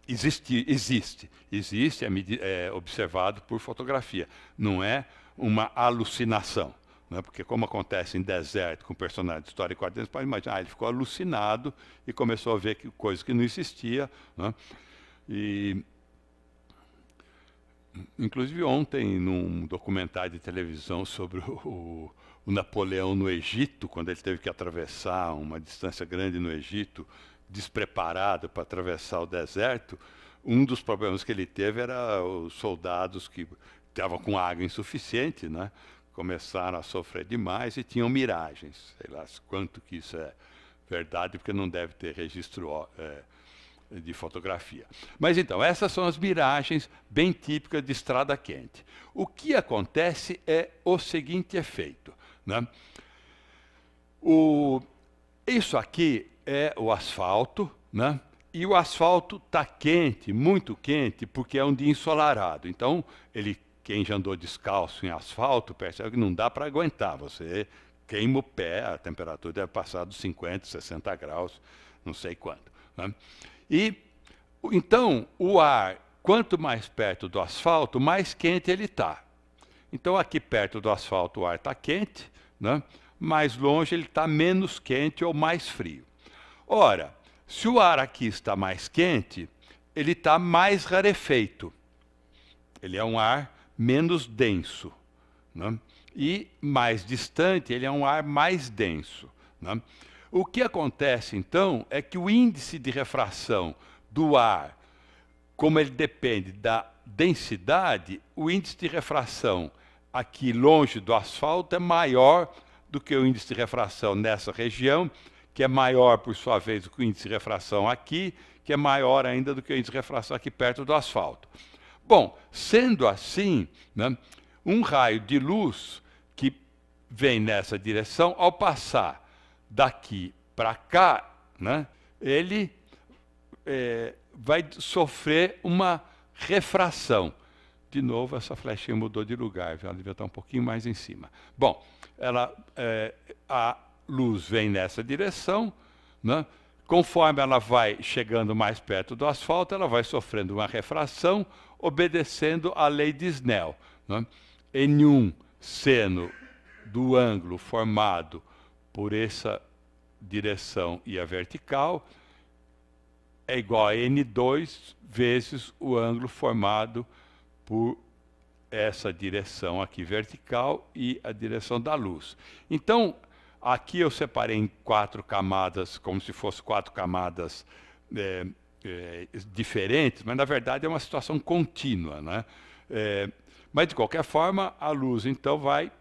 existe, existe. Existe, é, é observado por fotografia. Não é uma alucinação. Né? Porque, como acontece em deserto com personagens e quadrinhos, pode imaginar, ah, ele ficou alucinado e começou a ver que, coisas que não existiam. Né? E, inclusive, ontem, num documentário de televisão sobre o, o Napoleão no Egito, quando ele teve que atravessar uma distância grande no Egito, despreparado para atravessar o deserto, um dos problemas que ele teve era os soldados que estavam com água insuficiente, né? começaram a sofrer demais e tinham miragens. Sei lá quanto que isso é verdade, porque não deve ter registro é, de fotografia. Mas então, essas são as miragens bem típicas de estrada quente. O que acontece é o seguinte efeito. Né? O, isso aqui é o asfalto, né? e o asfalto está quente, muito quente, porque é um dia ensolarado. Então, ele quem já andou descalço em asfalto percebe que não dá para aguentar. Você queima o pé, a temperatura deve passar dos 50, 60 graus, não sei quanto. Né? E então o ar, quanto mais perto do asfalto, mais quente ele está. Então aqui perto do asfalto o ar está quente, né? mais longe ele está menos quente ou mais frio. Ora, se o ar aqui está mais quente, ele está mais rarefeito. Ele é um ar menos denso. Né? E mais distante, ele é um ar mais denso. Né? O que acontece, então, é que o índice de refração do ar, como ele depende da densidade, o índice de refração aqui longe do asfalto é maior do que o índice de refração nessa região, que é maior, por sua vez, do que o índice de refração aqui, que é maior ainda do que o índice de refração aqui perto do asfalto. Bom, sendo assim, né, um raio de luz que vem nessa direção, ao passar daqui para cá, né, ele é, vai sofrer uma refração. De novo, essa flechinha mudou de lugar, ela devia estar um pouquinho mais em cima. Bom, ela, é, a luz vem nessa direção, né? conforme ela vai chegando mais perto do asfalto, ela vai sofrendo uma refração, obedecendo à lei de Snell. Né? n1 seno do ângulo formado por essa direção e a vertical é igual a N2 vezes o ângulo formado por essa direção aqui vertical e a direção da luz. Então, aqui eu separei em quatro camadas, como se fossem quatro camadas é, é diferentes, mas na verdade é uma situação contínua. Né? É, mas de qualquer forma, a luz então vai,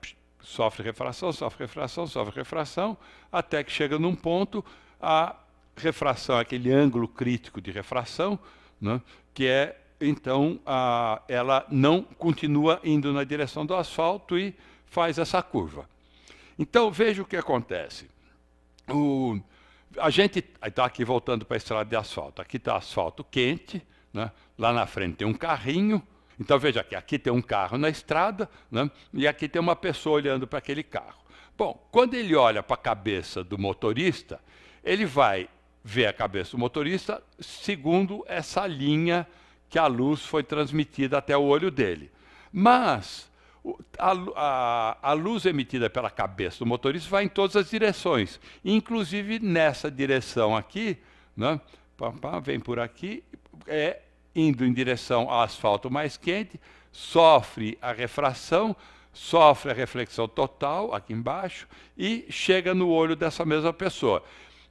sofre refração, sofre refração, sofre refração, até que chega num ponto, a refração, aquele ângulo crítico de refração, né, que é então a, ela não continua indo na direção do asfalto e faz essa curva. Então veja o que acontece. O, a gente está aqui voltando para a estrada de asfalto. Aqui está asfalto quente, né? lá na frente tem um carrinho. Então veja aqui: aqui tem um carro na estrada né? e aqui tem uma pessoa olhando para aquele carro. Bom, quando ele olha para a cabeça do motorista, ele vai ver a cabeça do motorista segundo essa linha que a luz foi transmitida até o olho dele. Mas a, a, a, luz emitida pela cabeça do motorista vai em todas as direções, inclusive nessa direção aqui, né? pá, pá, vem por aqui, é indo em direção ao asfalto mais quente, sofre a refração, sofre a reflexão total aqui embaixo e chega no olho dessa mesma pessoa.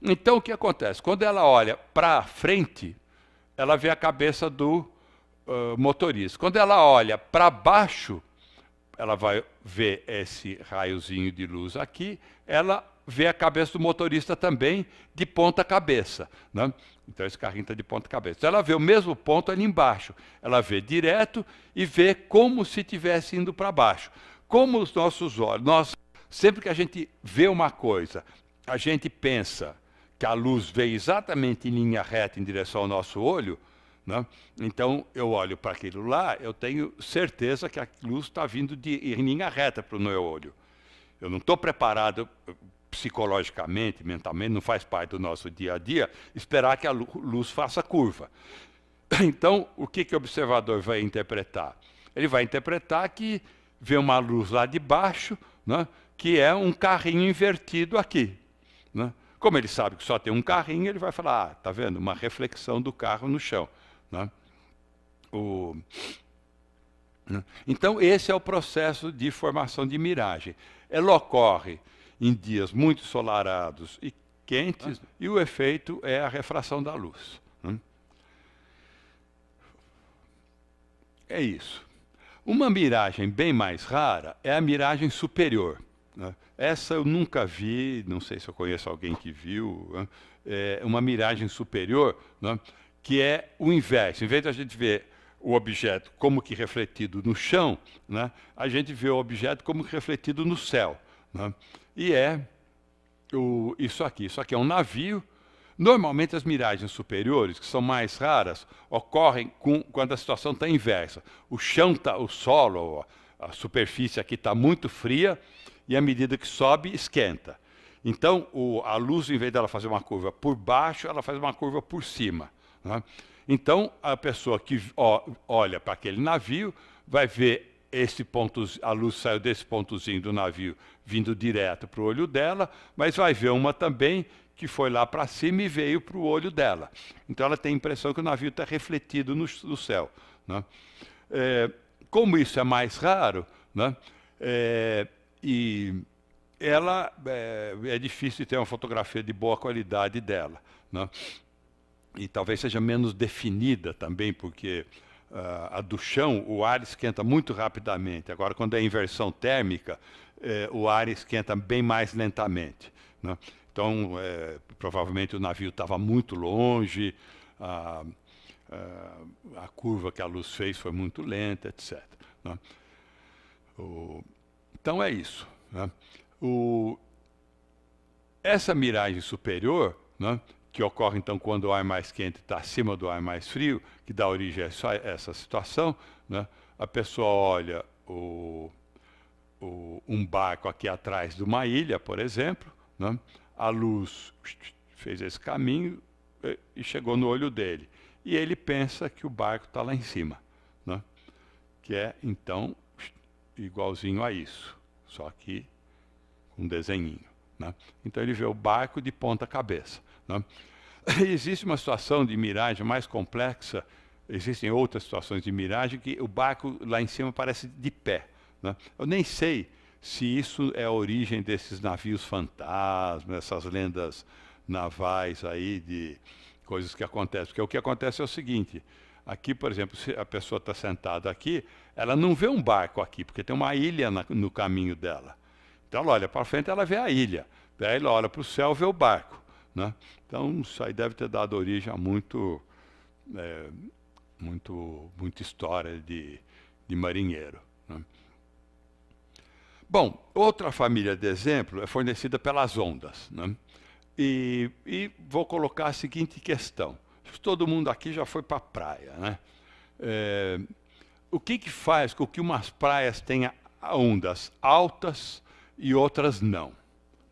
Então o que acontece? Quando ela olha para frente, ela vê a cabeça do uh, motorista. Quando ela olha para baixo, ela vai ver esse raiozinho de luz aqui, ela vê a cabeça do motorista também de ponta cabeça. Né? Então esse carrinho está de ponta cabeça. Então, ela vê o mesmo ponto ali embaixo. Ela vê direto e vê como se estivesse indo para baixo. Como os nossos olhos, nós, sempre que a gente vê uma coisa, a gente pensa que a luz vem exatamente em linha reta em direção ao nosso olho, né? Então, eu olho para aquilo lá, eu tenho certeza que a luz está vindo de, em linha reta para o meu olho. Eu não estou preparado eh, psicologicamente, mentalmente, não faz parte do nosso dia a dia, esperar que a luz faça curva. Então, o que, que o observador vai interpretar? Ele vai interpretar que vê uma luz lá de baixo, né, que é um carrinho invertido aqui. Né? Como ele sabe que só tem um carrinho, ele vai falar: ah, tá vendo? Uma reflexão do carro no chão. Né? O... Né? Então, esse é o processo de formação de miragem. Ela ocorre em dias muito solarados e quentes, ah. e o efeito é a refração da luz. Né? É isso. Uma miragem bem mais rara é a miragem superior. Né? Essa eu nunca vi, não sei se eu conheço alguém que viu. Né? É uma miragem superior né? que é o inverso. Em vez de a gente ver o objeto como que refletido no chão, né, a gente vê o objeto como que refletido no céu. Né? E é o, isso aqui. Isso aqui é um navio. Normalmente as miragens superiores, que são mais raras, ocorrem com, quando a situação está inversa. O chão, está, o solo, a superfície aqui está muito fria e à medida que sobe, esquenta. Então o, a luz, em vez dela fazer uma curva por baixo, ela faz uma curva por cima. Né? Então, a pessoa que olha para aquele navio vai ver esse ponto, a luz saiu desse pontozinho do navio vindo direto para o olho dela, mas vai ver uma também que foi lá para cima e veio para o olho dela. Então ela tem a impressão que o navio está refletido no, no céu. Né? É, como isso é mais raro, né? é, e ela é, é, difícil ter uma fotografia de boa qualidade dela. Né? e talvez seja menos definida também, porque uh, a do chão, o ar esquenta muito rapidamente. Agora, quando é inversão térmica, eh, o ar esquenta bem mais lentamente. Né? Então, eh, provavelmente o navio estava muito longe, a, a, eh, a, curva que a luz fez foi muito lenta, etc. Né? O, então, é isso. Né? O, essa miragem superior né, que ocorre então quando o ar mais quente está acima do ar mais frio, que dá origem a essa situação, né? a pessoa olha o, o, um barco aqui atrás de uma ilha, por exemplo, né? a luz fez esse caminho e chegou no olho dele. E ele pensa que o barco está lá em cima, né? que é então igualzinho a isso, só que um desenhinho. Né? Então ele vê o barco de ponta cabeça. Né? Existe uma situação de miragem mais complexa, existem outras situações de miragem que o barco lá em cima parece de pé. Né? Eu nem sei se isso é a origem desses navios fantasmas, essas lendas navais aí de coisas que acontecem. Porque o que acontece é o seguinte: aqui, por exemplo, se a pessoa está sentada aqui, ela não vê um barco aqui, porque tem uma ilha na, no caminho dela. Então ela olha para frente, ela vê a ilha. Daí ela olha para o céu, vê o barco. Né? Então, isso aí deve ter dado origem a muito, é, muito, muita história de, de marinheiro. Né? Bom, outra família de exemplo é fornecida pelas ondas. Né? E, e, vou colocar a seguinte questão. Todo mundo aqui já foi para a praia. Né? É, o que, que faz com que umas praias tenham ondas altas e outras não?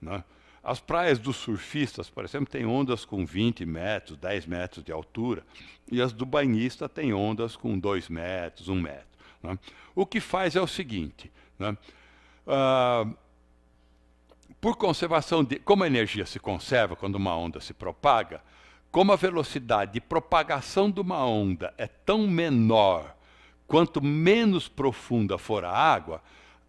Né? As praias dos surfistas, por exemplo, têm ondas com 20 metros, 10 metros de altura, e as do banhista têm ondas com 2 metros, 1 metro. Né? O que faz é o seguinte: né? Ah, por conservação de. Como a energia se conserva quando uma onda se propaga, como a velocidade de propagação de uma onda é tão menor quanto menos profunda for a água,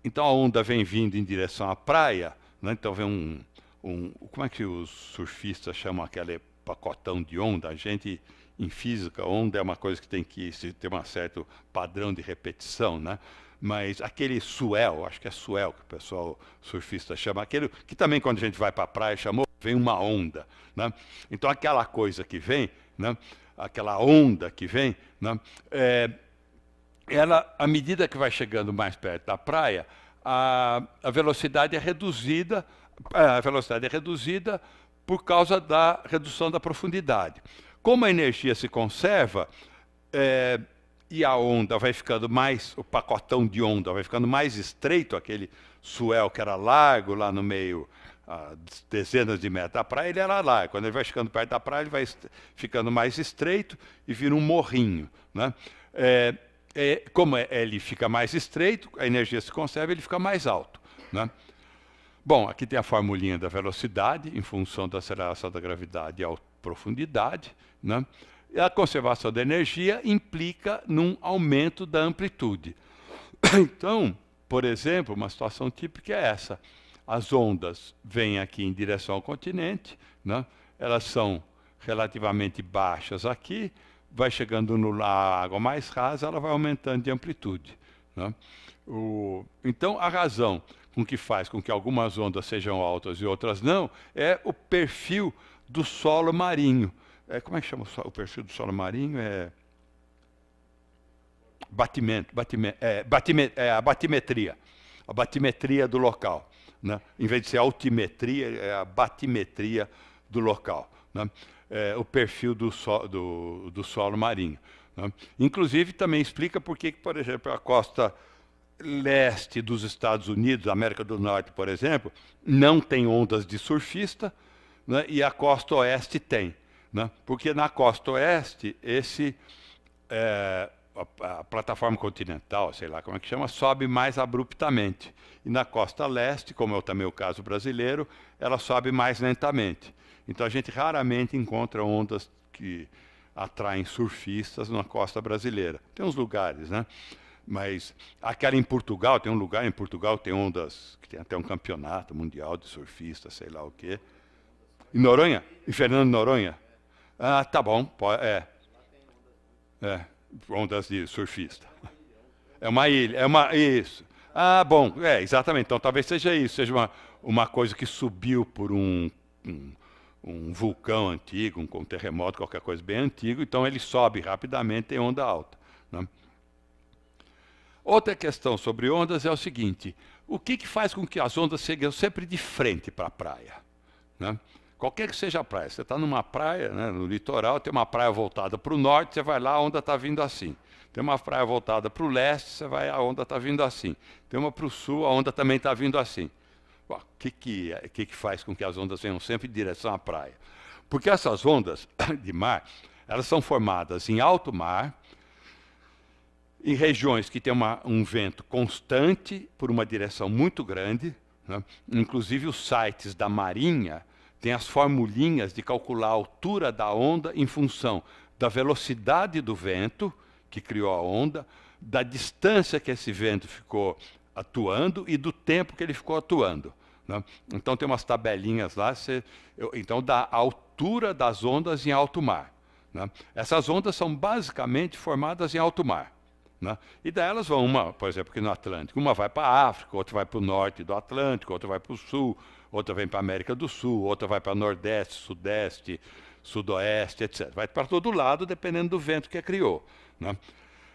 então a onda vem vindo em direção à praia, né? então vem um, um, como é que os surfistas chamam aquele pacotão de onda? A gente em física, onda é uma coisa que tem que ter um certo padrão de repetição, né? Mas aquele suel, acho que é suel que o pessoal surfista chama, aquele que também quando a gente vai para a praia chamou, vem uma onda, né? Então aquela coisa que vem, né? Aquela onda que vem, né? É, ela, à medida que vai chegando mais perto da praia, a, a velocidade é reduzida a velocidade é reduzida por causa da redução da profundidade. Como a energia se conserva é, e a onda vai ficando mais, o pacotão de onda vai ficando mais estreito, aquele suel que era largo lá no meio, a dezenas de metros da praia, ele era largo. Quando ele vai ficando perto da praia, ele vai ficando mais estreito e vira um morrinho. Né? É, é, como é, ele fica mais estreito, a energia se conserva, ele fica mais alto. Né? Bom, aqui tem a formulinha da velocidade em função da aceleração da gravidade à profundidade. Né? E a conservação da energia implica num aumento da amplitude. Então, por exemplo, uma situação típica é essa. As ondas vêm aqui em direção ao continente, né? elas são relativamente baixas aqui, vai chegando na água mais rasa, ela vai aumentando de amplitude. Né? O, então, a razão com que faz com que algumas ondas sejam altas e outras não, é o perfil do solo marinho. É, como é que chama o, o perfil do solo marinho? É batimento, batimento, é, batimento, é a batimetria, a batimetria do local. Né? Em vez de ser altimetria, é a batimetria do local. Né? É, o perfil do, so, do, do solo marinho. Né? Inclusive, também explica por que, por exemplo, a costa leste dos Estados Unidos, América do Norte, por exemplo, não tem ondas de surfista né, e a costa oeste tem. Né, porque na costa oeste, esse, é, a, a, plataforma continental, sei lá como é que chama, sobe mais abruptamente. E na costa leste, como é também o caso brasileiro, ela sobe mais lentamente. Então a gente raramente encontra ondas que atraem surfistas na costa brasileira. Tem uns lugares, né? Mas aquela em Portugal, tem um lugar em Portugal, tem ondas que tem até um campeonato mundial de surfista, sei lá o quê. Em Noronha? Em Fernando Noronha? Ah, tá bom, é. É, ondas de surfista. É uma ilha, é uma. Isso. Ah, bom, é, exatamente. Então talvez seja isso, seja uma, uma coisa que subiu por um, um um vulcão antigo, um, terremoto, qualquer coisa bem antigo, então ele sobe rapidamente em onda alta. Né? Outra questão sobre ondas é o seguinte: o que, que faz com que as ondas cheguem sempre de frente para a praia? Né? Qualquer que seja a praia, você está numa praia, né, no litoral, tem uma praia voltada para o norte, você vai lá, a onda está vindo assim. Tem uma praia voltada para o leste, você vai, a onda está vindo assim. Tem uma para o sul, a onda também está vindo assim. O que, que, é, que, que faz com que as ondas venham sempre em direção à praia? Porque essas ondas de mar, elas são formadas em alto mar, em regiões que tem uma, um vento constante, por uma direção muito grande, né? inclusive os sites da Marinha têm as formulinhas de calcular a altura da onda em função da velocidade do vento, que criou a onda, da distância que esse vento ficou atuando e do tempo que ele ficou atuando. Né? Então tem umas tabelinhas lá, você, eu, então da altura das ondas em alto mar. Né? Essas ondas são basicamente formadas em alto mar. Né? E daí elas vão, uma, por exemplo, aqui no Atlântico, uma vai para a África, outra vai para o norte do Atlântico, outra vai para o sul, outra vem para a América do Sul, outra vai para Nordeste, Sudeste, Sudoeste, etc. Vai para todo lado, dependendo do vento que a criou. Né?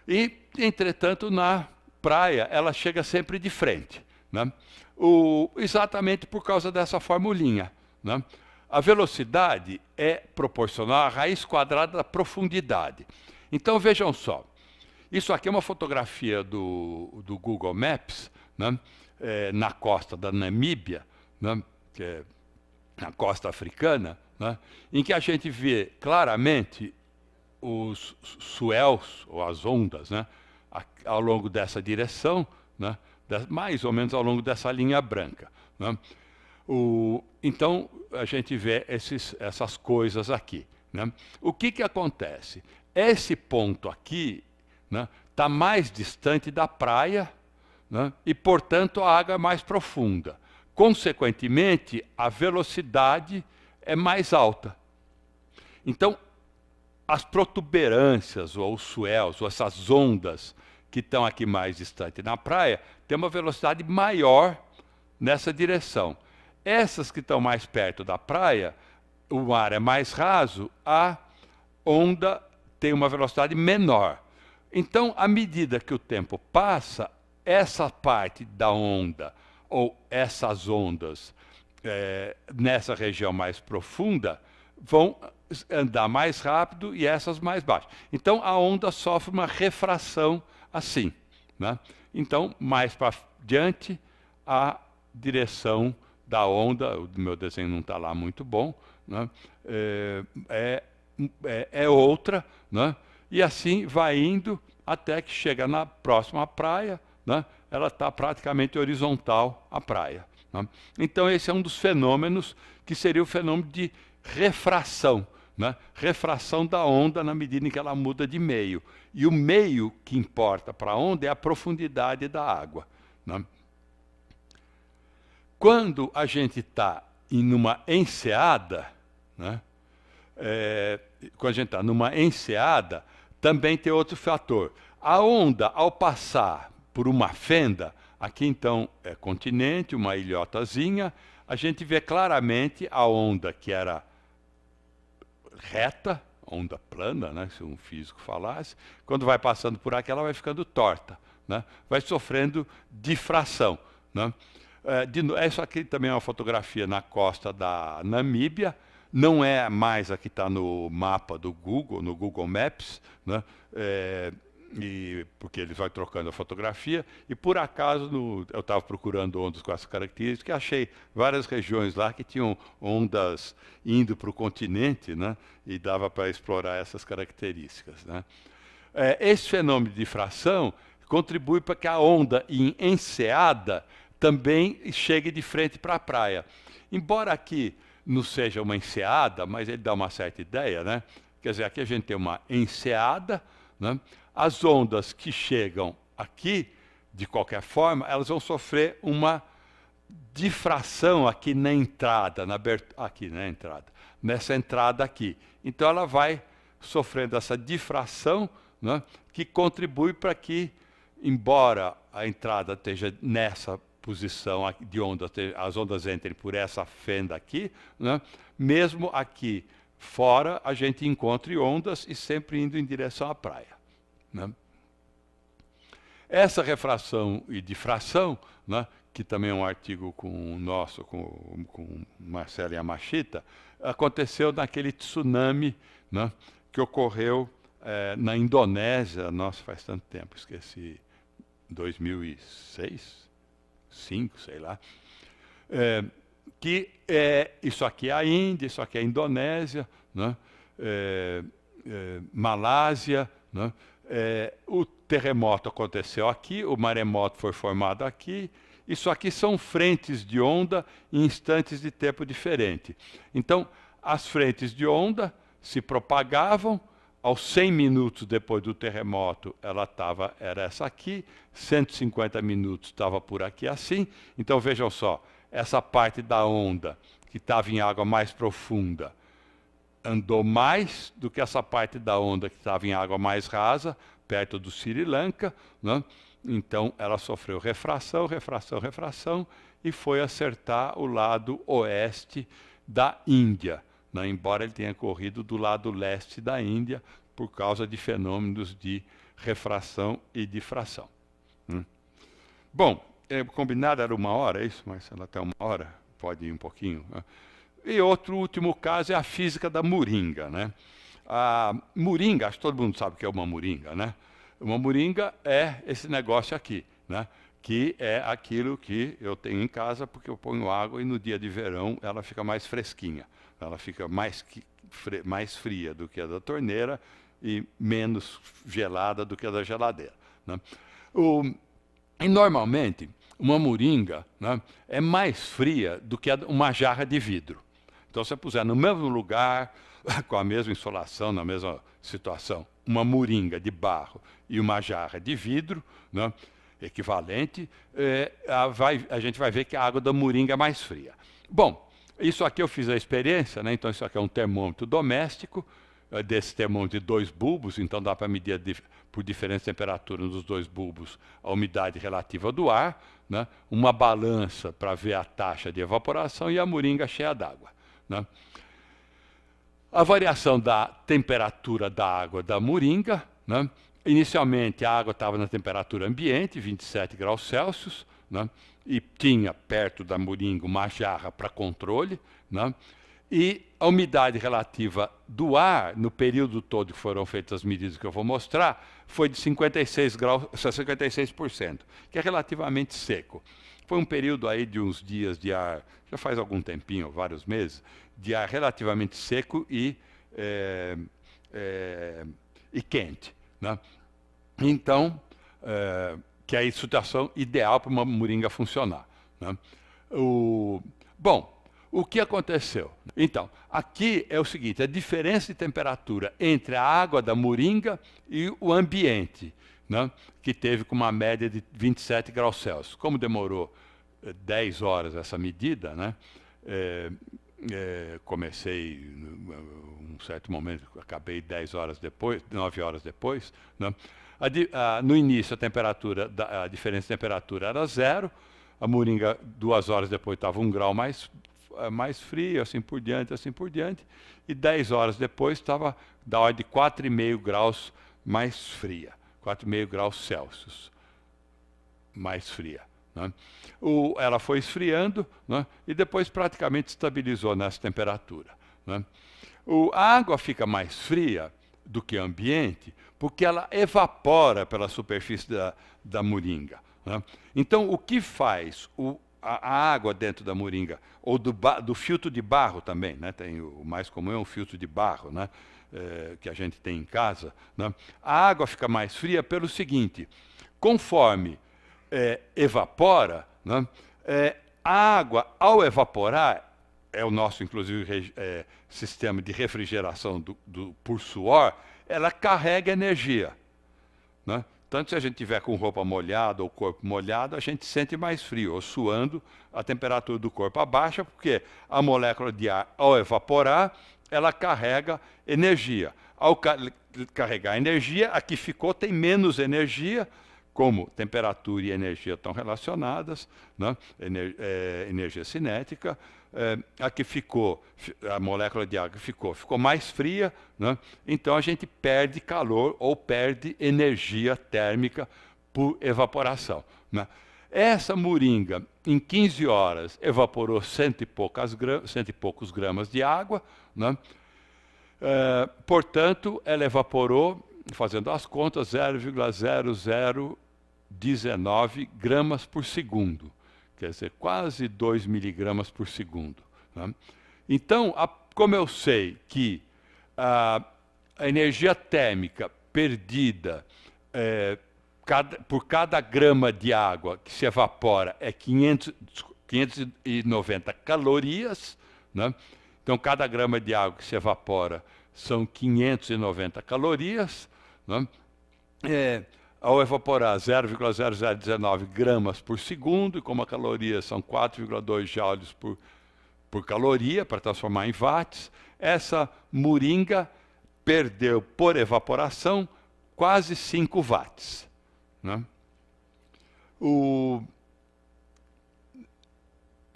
E, entretanto, na praia, ela chega sempre de frente. Né? O, exatamente por causa dessa formulinha. Né? A velocidade é proporcional à raiz quadrada da profundidade. Então, vejam só, isso aqui é uma fotografia do, do Google Maps, né? é, na costa da Namíbia, né? que é na costa africana, né? em que a gente vê claramente os suéus, ou as ondas, né? A, ao longo dessa direção, né? mais ou menos ao longo dessa linha branca. Né? O, então, a gente vê esses, essas coisas aqui. Né? O que, que acontece? Esse ponto aqui está né? Tá mais distante da praia né? e, portanto, a água é mais profunda. Consequentemente, a velocidade é mais alta. Então, as protuberâncias, ou os swells, ou essas ondas que estão aqui mais distante na praia, têm uma velocidade maior nessa direção. Essas que estão mais perto da praia, o mar é mais raso, a onda tem uma velocidade menor. Então, à medida que o tempo passa, essa parte da onda ou essas ondas é, nessa região mais profunda vão andar mais rápido e essas mais baixas. Então, a onda sofre uma refração assim. Né? Então, mais para diante, a direção da onda, o meu desenho não está lá muito bom, né? é, é, é outra, né? e assim vai indo até que chega na próxima praia, né? ela está praticamente horizontal à praia. Né? Então, esse é um dos fenômenos que seria o fenômeno de refração. Né? Refração da onda na medida em que ela muda de meio. E o meio que importa para a onda é a profundidade da água. Né? Quando a gente está em uma enseada, né? é, quando a gente está numa enseada, também tem outro fator. A onda, ao passar por uma fenda, aqui então é continente, uma ilhotazinha, a gente vê claramente a onda que era reta, onda plana, né, se um físico falasse, quando vai passando por aqui, ela vai ficando torta, né, vai sofrendo difração. Né. É, de, essa aqui também é uma fotografia na costa da Namíbia, não é mais a que está no mapa do Google, no Google Maps, né? É, e, porque ele vai trocando a fotografia, e por acaso no, eu estava procurando ondas com essa característica e achei várias regiões lá que tinham ondas indo para o continente, né? e dava para explorar essas características. Né? É, esse fenômeno de difração contribui para que a onda em enseada também chegue de frente para a praia. Embora aqui não seja uma enseada, mas ele dá uma certa ideia, né? Quer dizer, aqui a gente tem uma enseada, né? as ondas que chegam aqui, de qualquer forma, elas vão sofrer uma difração aqui na entrada, na aqui na entrada, nessa entrada aqui. Então ela vai sofrendo essa difração, né? que contribui para que, embora a entrada esteja nessa posição de onda, as ondas entrem por essa fenda aqui, né? mesmo aqui fora, a gente encontre ondas e sempre indo em direção à praia. Né? Essa refração e difração, né, que também é um artigo com o nosso, com, com Marcelo Yamashita, aconteceu naquele tsunami né, que ocorreu eh, na Indonésia, nossa, faz tanto tempo, esqueci, 2006, cinco, sei lá, é, que é, isso aqui é a Índia, isso aqui é a Indonésia, né? é, é Malásia. Né? É, o terremoto aconteceu aqui, o maremoto foi formado aqui. Isso aqui são frentes de onda em instantes de tempo diferente. Então, as frentes de onda se propagavam, aos 100 minutos depois do terremoto, ela estava, era essa aqui, 150 minutos estava por aqui assim. Então vejam só, essa parte da onda, que estava em água mais profunda, andou mais do que essa parte da onda que estava em água mais rasa, perto do Sri Lanka. Né? Então ela sofreu refração, refração, refração e foi acertar o lado oeste da Índia né, embora ele tenha corrido do lado leste da Índia por causa de fenômenos de refração e difração. Né? Bom, é, combinado era uma hora, é isso? Mas ela até uma hora, pode ir um pouquinho. Né? E outro último caso é a física da moringa. Né? A moringa, acho que todo mundo sabe o que é uma moringa, né? Uma moringa é esse negócio aqui, né? que é aquilo que eu tenho em casa, porque eu ponho água e no dia de verão ela fica mais fresquinha. Ela fica mais, mais fria do que a da torneira e menos gelada do que a da geladeira. Né? O, e normalmente, uma moringa né, é mais fria do que uma jarra de vidro. Então, se você puser no mesmo lugar, com a mesma insolação, na mesma situação, uma moringa de barro e uma jarra de vidro, né, equivalente, é, a, vai, a gente vai ver que a água da moringa é mais fria. Bom, isso aqui eu fiz a experiência, né? então isso aqui é um termômetro doméstico, eh, desse termômetro de dois bulbos, então dá para medir por diferentes temperaturas dos dois bulbos a umidade relativa do ar, né? uma balança para ver a taxa de evaporação e a moringa cheia d'água. Né? A variação da temperatura da água da moringa, né? inicialmente a água estava na temperatura ambiente, 27 graus Celsius, né? e tinha perto da moringa uma jarra para controle, né? e a umidade relativa do ar, no período todo que foram feitas as medidas que eu vou mostrar, foi de 56 graus, 56%, que é relativamente seco. Foi um período aí de uns dias de ar, já faz algum tempinho, vários meses, de ar relativamente seco e, é, é, e quente. Né? Então, é, que é a situação ideal para uma moringa funcionar. Né? O, bom, o que aconteceu? Então, aqui é o seguinte: a diferença de temperatura entre a água da moringa e o ambiente, né? que teve com uma média de 27 graus Celsius. Como demorou 10 eh, horas essa medida, né? É, é, comecei um certo momento, acabei 10 horas depois, 9 horas depois, né? A, a, no início, a, temperatura, a diferença de temperatura era zero. A moringa, duas horas depois, estava um grau mais, eh, mais frio, assim por diante, assim por diante. E dez horas depois, estava da ordem de 4,5 graus mais fria. 4,5 graus Celsius mais fria. Né? O, ela foi esfriando né? e depois praticamente estabilizou nessa temperatura. Né? O, a água fica mais fria do que ambiente porque ela evapora pela superfície da, da moringa. Né? Então, o que faz o, a, água dentro da moringa, ou do, do filtro de barro também, né? tem o, mais comum é um filtro de barro, né? é, que a gente tem em casa, né? a água fica mais fria pelo seguinte, conforme é, evapora, é, a água, ao evaporar, é o nosso, inclusive, sistema de refrigeração do, do, por suor, ela carrega energia. Né? Tanto se a gente tiver com roupa molhada ou corpo molhado, a gente sente mais frio, ou suando, a temperatura do corpo abaixa, porque a molécula de ar, ao evaporar, ela carrega energia. Ao ca carregar energia, a que ficou tem menos energia, como temperatura e energia estão relacionadas, né? Ener é, energia cinética, é, a que ficou, a molécula de água que ficou, ficou mais fria, né? então a gente perde calor ou perde energia térmica por evaporação. Né? Essa moringa, em 15 horas, evaporou cento e, poucas gramas, cento e poucos gramas de água, né? é, portanto, ela evaporou, fazendo as contas, 0,0019 gramas por segundo quer dizer, quase 2 miligramas por segundo. Né? Então, a, como eu sei que a, a energia térmica perdida é, cada, por cada grama de água que se evapora é 500, 590 calorias, né? então cada grama de água que se evapora são 590 calorias, né? é, ao evaporar 0,0019 gramas por segundo, e como a caloria são 4,2 joules por, por caloria, para transformar em watts, essa moringa perdeu por evaporação quase 5 watts. Né? O,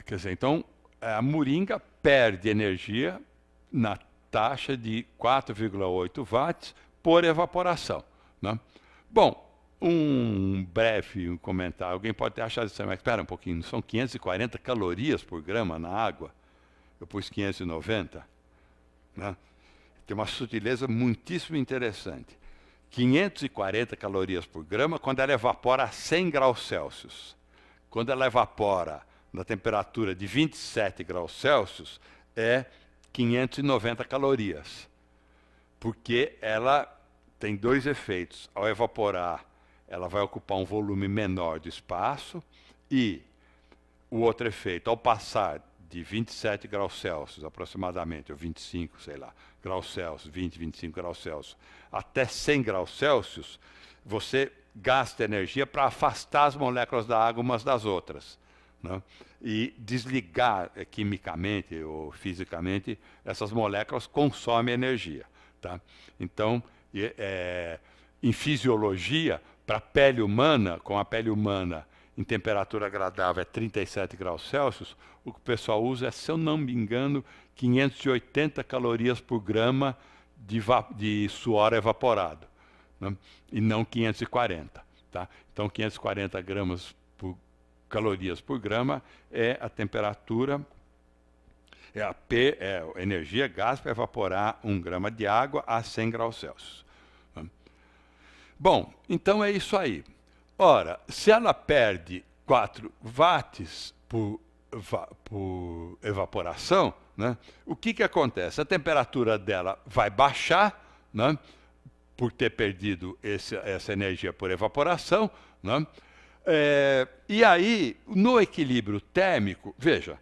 quer dizer, então, a moringa perde energia na taxa de 4,8 watts por evaporação. Né? Bom, um breve comentário. Alguém pode ter achado isso, mas espera um pouquinho, são 540 calorias por grama na água. Eu pus 590. Né? Tem uma sutileza muitíssimo interessante. 540 calorias por grama quando ela evapora a 100 graus Celsius. Quando ela evapora na temperatura de 27 graus Celsius, é 590 calorias. Porque ela tem dois efeitos. Ao evaporar ela vai ocupar um volume menor do espaço e o outro efeito, ao passar de 27 graus Celsius aproximadamente, ou 25, sei lá, graus Celsius, 20, 25 graus Celsius, até 100 graus Celsius, você gasta energia para afastar as moléculas da água umas das outras. Né? E desligar eh, quimicamente ou fisicamente essas moléculas consome energia. Tá? Então, é, em fisiologia, para a pele humana, com a pele humana em temperatura agradável é 37 graus Celsius, o que o pessoal usa é, se eu não me engano, 580 calorias por grama de, de suor evaporado, né? e não 540. Tá? Então, 540 gramas por calorias por grama é a temperatura, é a P, é energia gás para evaporar um grama de água a 100 graus Celsius. Bom, então é isso aí. Ora, se ela perde 4 watts por, por evaporação, né, o que, que acontece? A temperatura dela vai baixar, né, por ter perdido esse, essa energia por evaporação, né, é, e aí, no equilíbrio térmico, veja,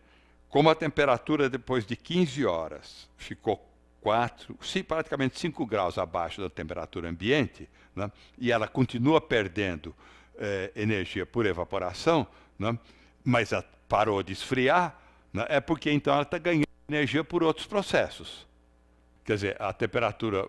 como a temperatura depois de 15 horas ficou 4, praticamente 5 graus abaixo da temperatura ambiente, né? e ela continua perdendo eh, energia por evaporação, né? mas parou de esfriar, né? é porque então ela está ganhando energia por outros processos. Quer dizer, a temperatura,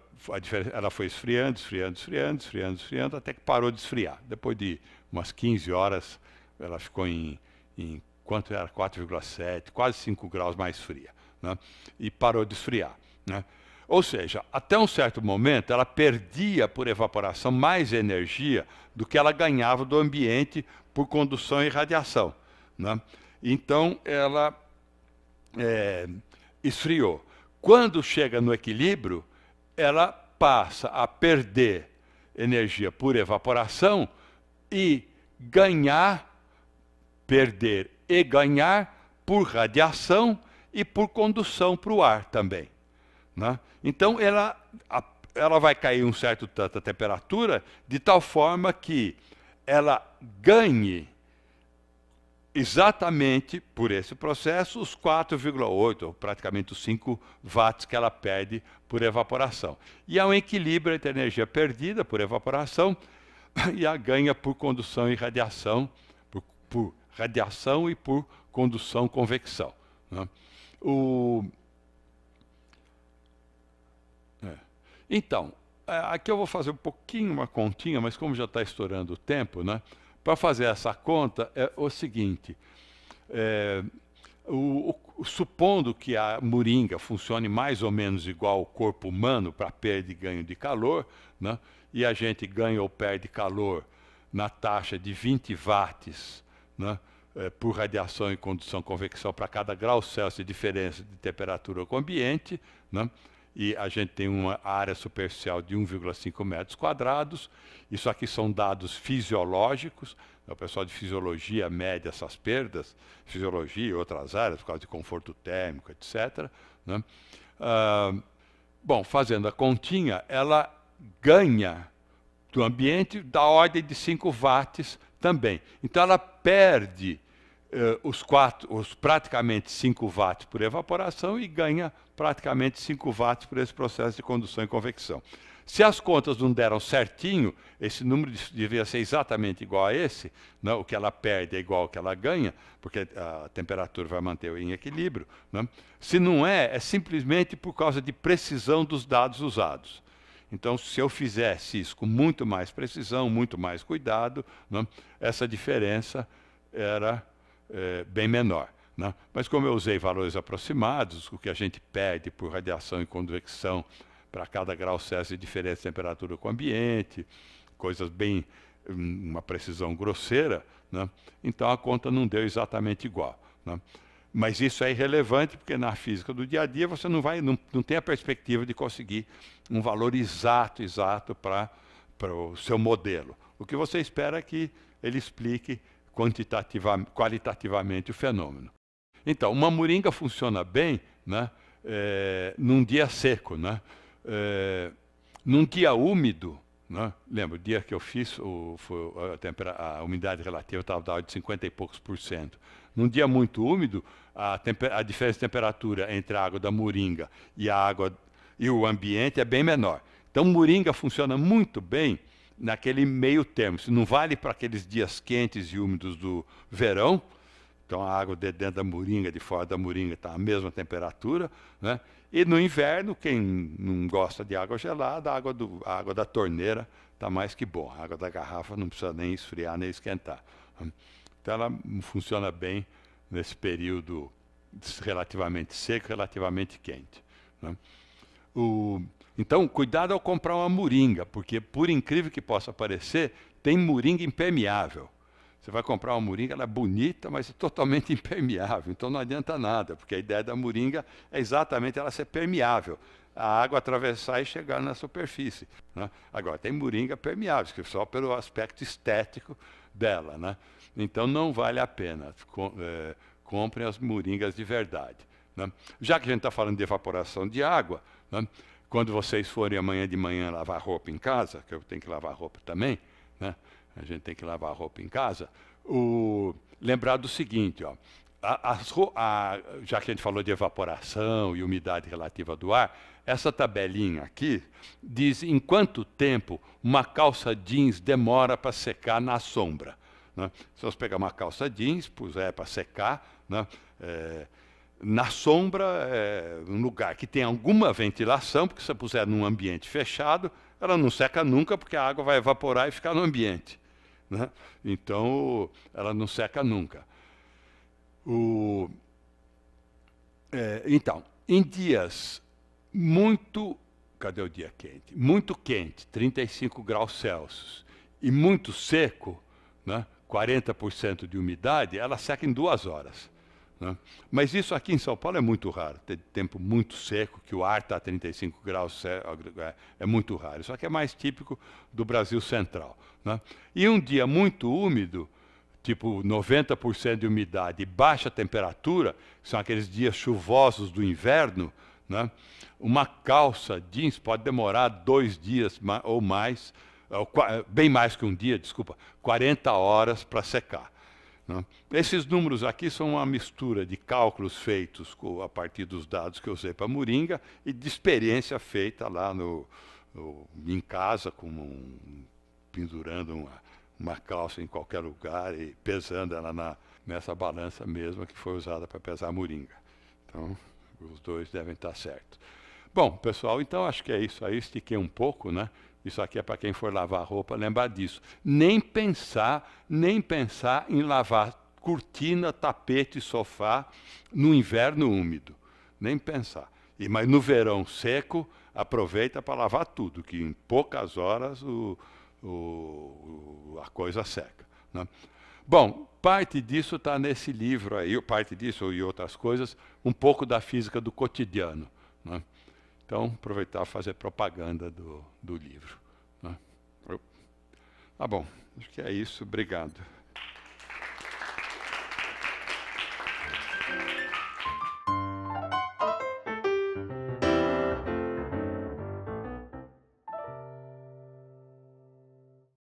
a ela foi esfriando, esfriando, esfriando, esfriando, esfriando, até que parou de esfriar. Depois de umas 15 horas, ela ficou em, em quanto era? 4,7, quase 5 graus mais fria. Né? E parou de esfriar. Né? Ou seja, até um certo momento ela perdia por evaporação mais energia do que ela ganhava do ambiente por condução e radiação. Né? Então ela é, esfriou. Quando chega no equilíbrio, ela passa a perder energia por evaporação e ganhar, perder e ganhar por radiação e por condução para o ar também. Né? Então, ela, a, ela vai cair um certo tanto a temperatura, de tal forma que ela ganhe exatamente por esse processo os 4,8, ou praticamente os 5 watts que ela perde por evaporação. E há um equilíbrio entre a energia perdida por evaporação e a ganha por condução e radiação, por, por radiação e por condução convecção. Né? O, Então, é, aqui eu vou fazer um pouquinho uma continha, mas como já está estourando o tempo, né? Para fazer essa conta é o seguinte: é, o, o, supondo que a moringa funcione mais ou menos igual ao corpo humano para perda e ganho de calor, né? E a gente ganha ou perde calor na taxa de 20 watts, né? É, por radiação e condução convecção para cada grau Celsius de diferença de temperatura com o ambiente, né? e a gente tem uma área superficial de 1,5 metros quadrados. Isso aqui são dados fisiológicos. O pessoal de fisiologia mede essas perdas, fisiologia e outras áreas, por causa de conforto térmico, etc. Né? Ah, bom, fazendo a continha, ela ganha do ambiente da ordem de 5 watts também. Então, ela perde eh, os, quatro, os praticamente 5 watts por evaporação e ganha praticamente 5 watts por esse processo de condução e convecção. Se as contas não deram certinho, esse número devia ser exatamente igual a esse, né? o que ela perde é igual ao que ela ganha, porque a temperatura vai manter em equilíbrio. Né? Se não é, é simplesmente por causa de precisão dos dados usados. Então, se eu fizesse isso com muito mais precisão, muito mais cuidado, né? essa diferença era é, bem menor. Né? Mas como eu usei valores aproximados, o que a gente perde por radiação e convecção para cada grau Celsius de diferença de temperatura com o ambiente, coisas bem, hum, uma precisão grosseira, né? então a conta não deu exatamente igual. Né? Mas isso é irrelevante, porque na física do dia a dia você não, vai, não, não tem a perspectiva de conseguir um valor exato, exato para o seu modelo. O que você espera é que ele explique qualitativamente o fenômeno. Então, uma moringa funciona bem né, é, num dia seco, né, é, num dia úmido. Né, lembro, o dia que eu fiz, o, a, a, umidade relativa estava de 50 e poucos por cento. Num dia muito úmido, a, a, diferença de temperatura entre a água da moringa e a água e o ambiente é bem menor. Então, moringa funciona muito bem naquele meio termo. não vale para aqueles dias quentes e úmidos do verão, então a água de dentro da moringa, de fora da moringa, está a mesma temperatura. Né? E no inverno, quem não gosta de água gelada, a água, do, a água da torneira está mais que boa. A água da garrafa não precisa nem esfriar nem esquentar. Né? Então ela funciona bem nesse período relativamente seco, relativamente quente. Né? O, então, cuidado ao comprar uma moringa, porque, por incrível que possa parecer, tem moringa impermeável. Você vai comprar uma moringa, ela é bonita, mas é totalmente impermeável. Então não adianta nada, porque a ideia da moringa é exatamente ela ser permeável. A água atravessar e chegar na superfície. Né? Agora, tem moringa permeável, que é só pelo aspecto estético dela. Né? Então não vale a pena. Com, é, comprem as moringas de verdade. Né? Já que a gente está falando de evaporação de água, né? quando vocês forem amanhã de manhã lavar roupa em casa, que eu tenho que lavar roupa também, né? a gente tem que lavar roupa em casa, o, lembrar do seguinte, ó, a, a, a, já que a gente falou de evaporação e umidade relativa do ar, essa tabelinha aqui diz em quanto tempo uma calça jeans demora para secar na sombra. Né? Se nós pegar uma calça jeans, puser para secar, né? é, na sombra, é, um lugar que tem alguma ventilação, porque se você puser num ambiente fechado, ela não seca nunca, porque a água vai evaporar e ficar no ambiente. Né? Então, ela não seca nunca. O, é, então, em dias muito. Cadê o dia quente? Muito quente, 35 graus Celsius, e muito seco, né, 40% de umidade, ela seca em duas horas. Né? Mas isso aqui em São Paulo é muito raro. Tem tempo muito seco, que o ar está a 35 graus, é, é muito raro. Isso aqui é mais típico do Brasil central. Né? E um dia muito úmido, tipo 90% de umidade e baixa temperatura, que são aqueles dias chuvosos do inverno, né? uma calça jeans pode demorar dois dias ou mais, é, é, bem mais que um dia, desculpa, 40 horas para secar. Né? Esses números aqui são uma mistura de cálculos feitos a partir dos dados que eu usei para Moringa e de experiência feita lá no, no em casa, com um, pendurando uma, uma calça em qualquer lugar e pesando ela na, nessa balança mesma que foi usada para pesar a moringa. Então, os dois devem estar tá certos. Bom, pessoal, então acho que é isso aí. Estiquei um pouco, né? Isso aqui é para quem for lavar roupa, lembrar disso. Nem pensar, nem pensar em lavar cortina, tapete, sofá no inverno úmido. Nem pensar. E, mas no verão seco, aproveita para lavar tudo, que em poucas horas o, o, a coisa seca. Né? Bom, parte disso está nesse livro aí, parte disso e outras coisas, um pouco da física do cotidiano. Né? Então, aproveitar fazer propaganda do, do livro. Né? Tá bom, acho que é isso. Obrigado.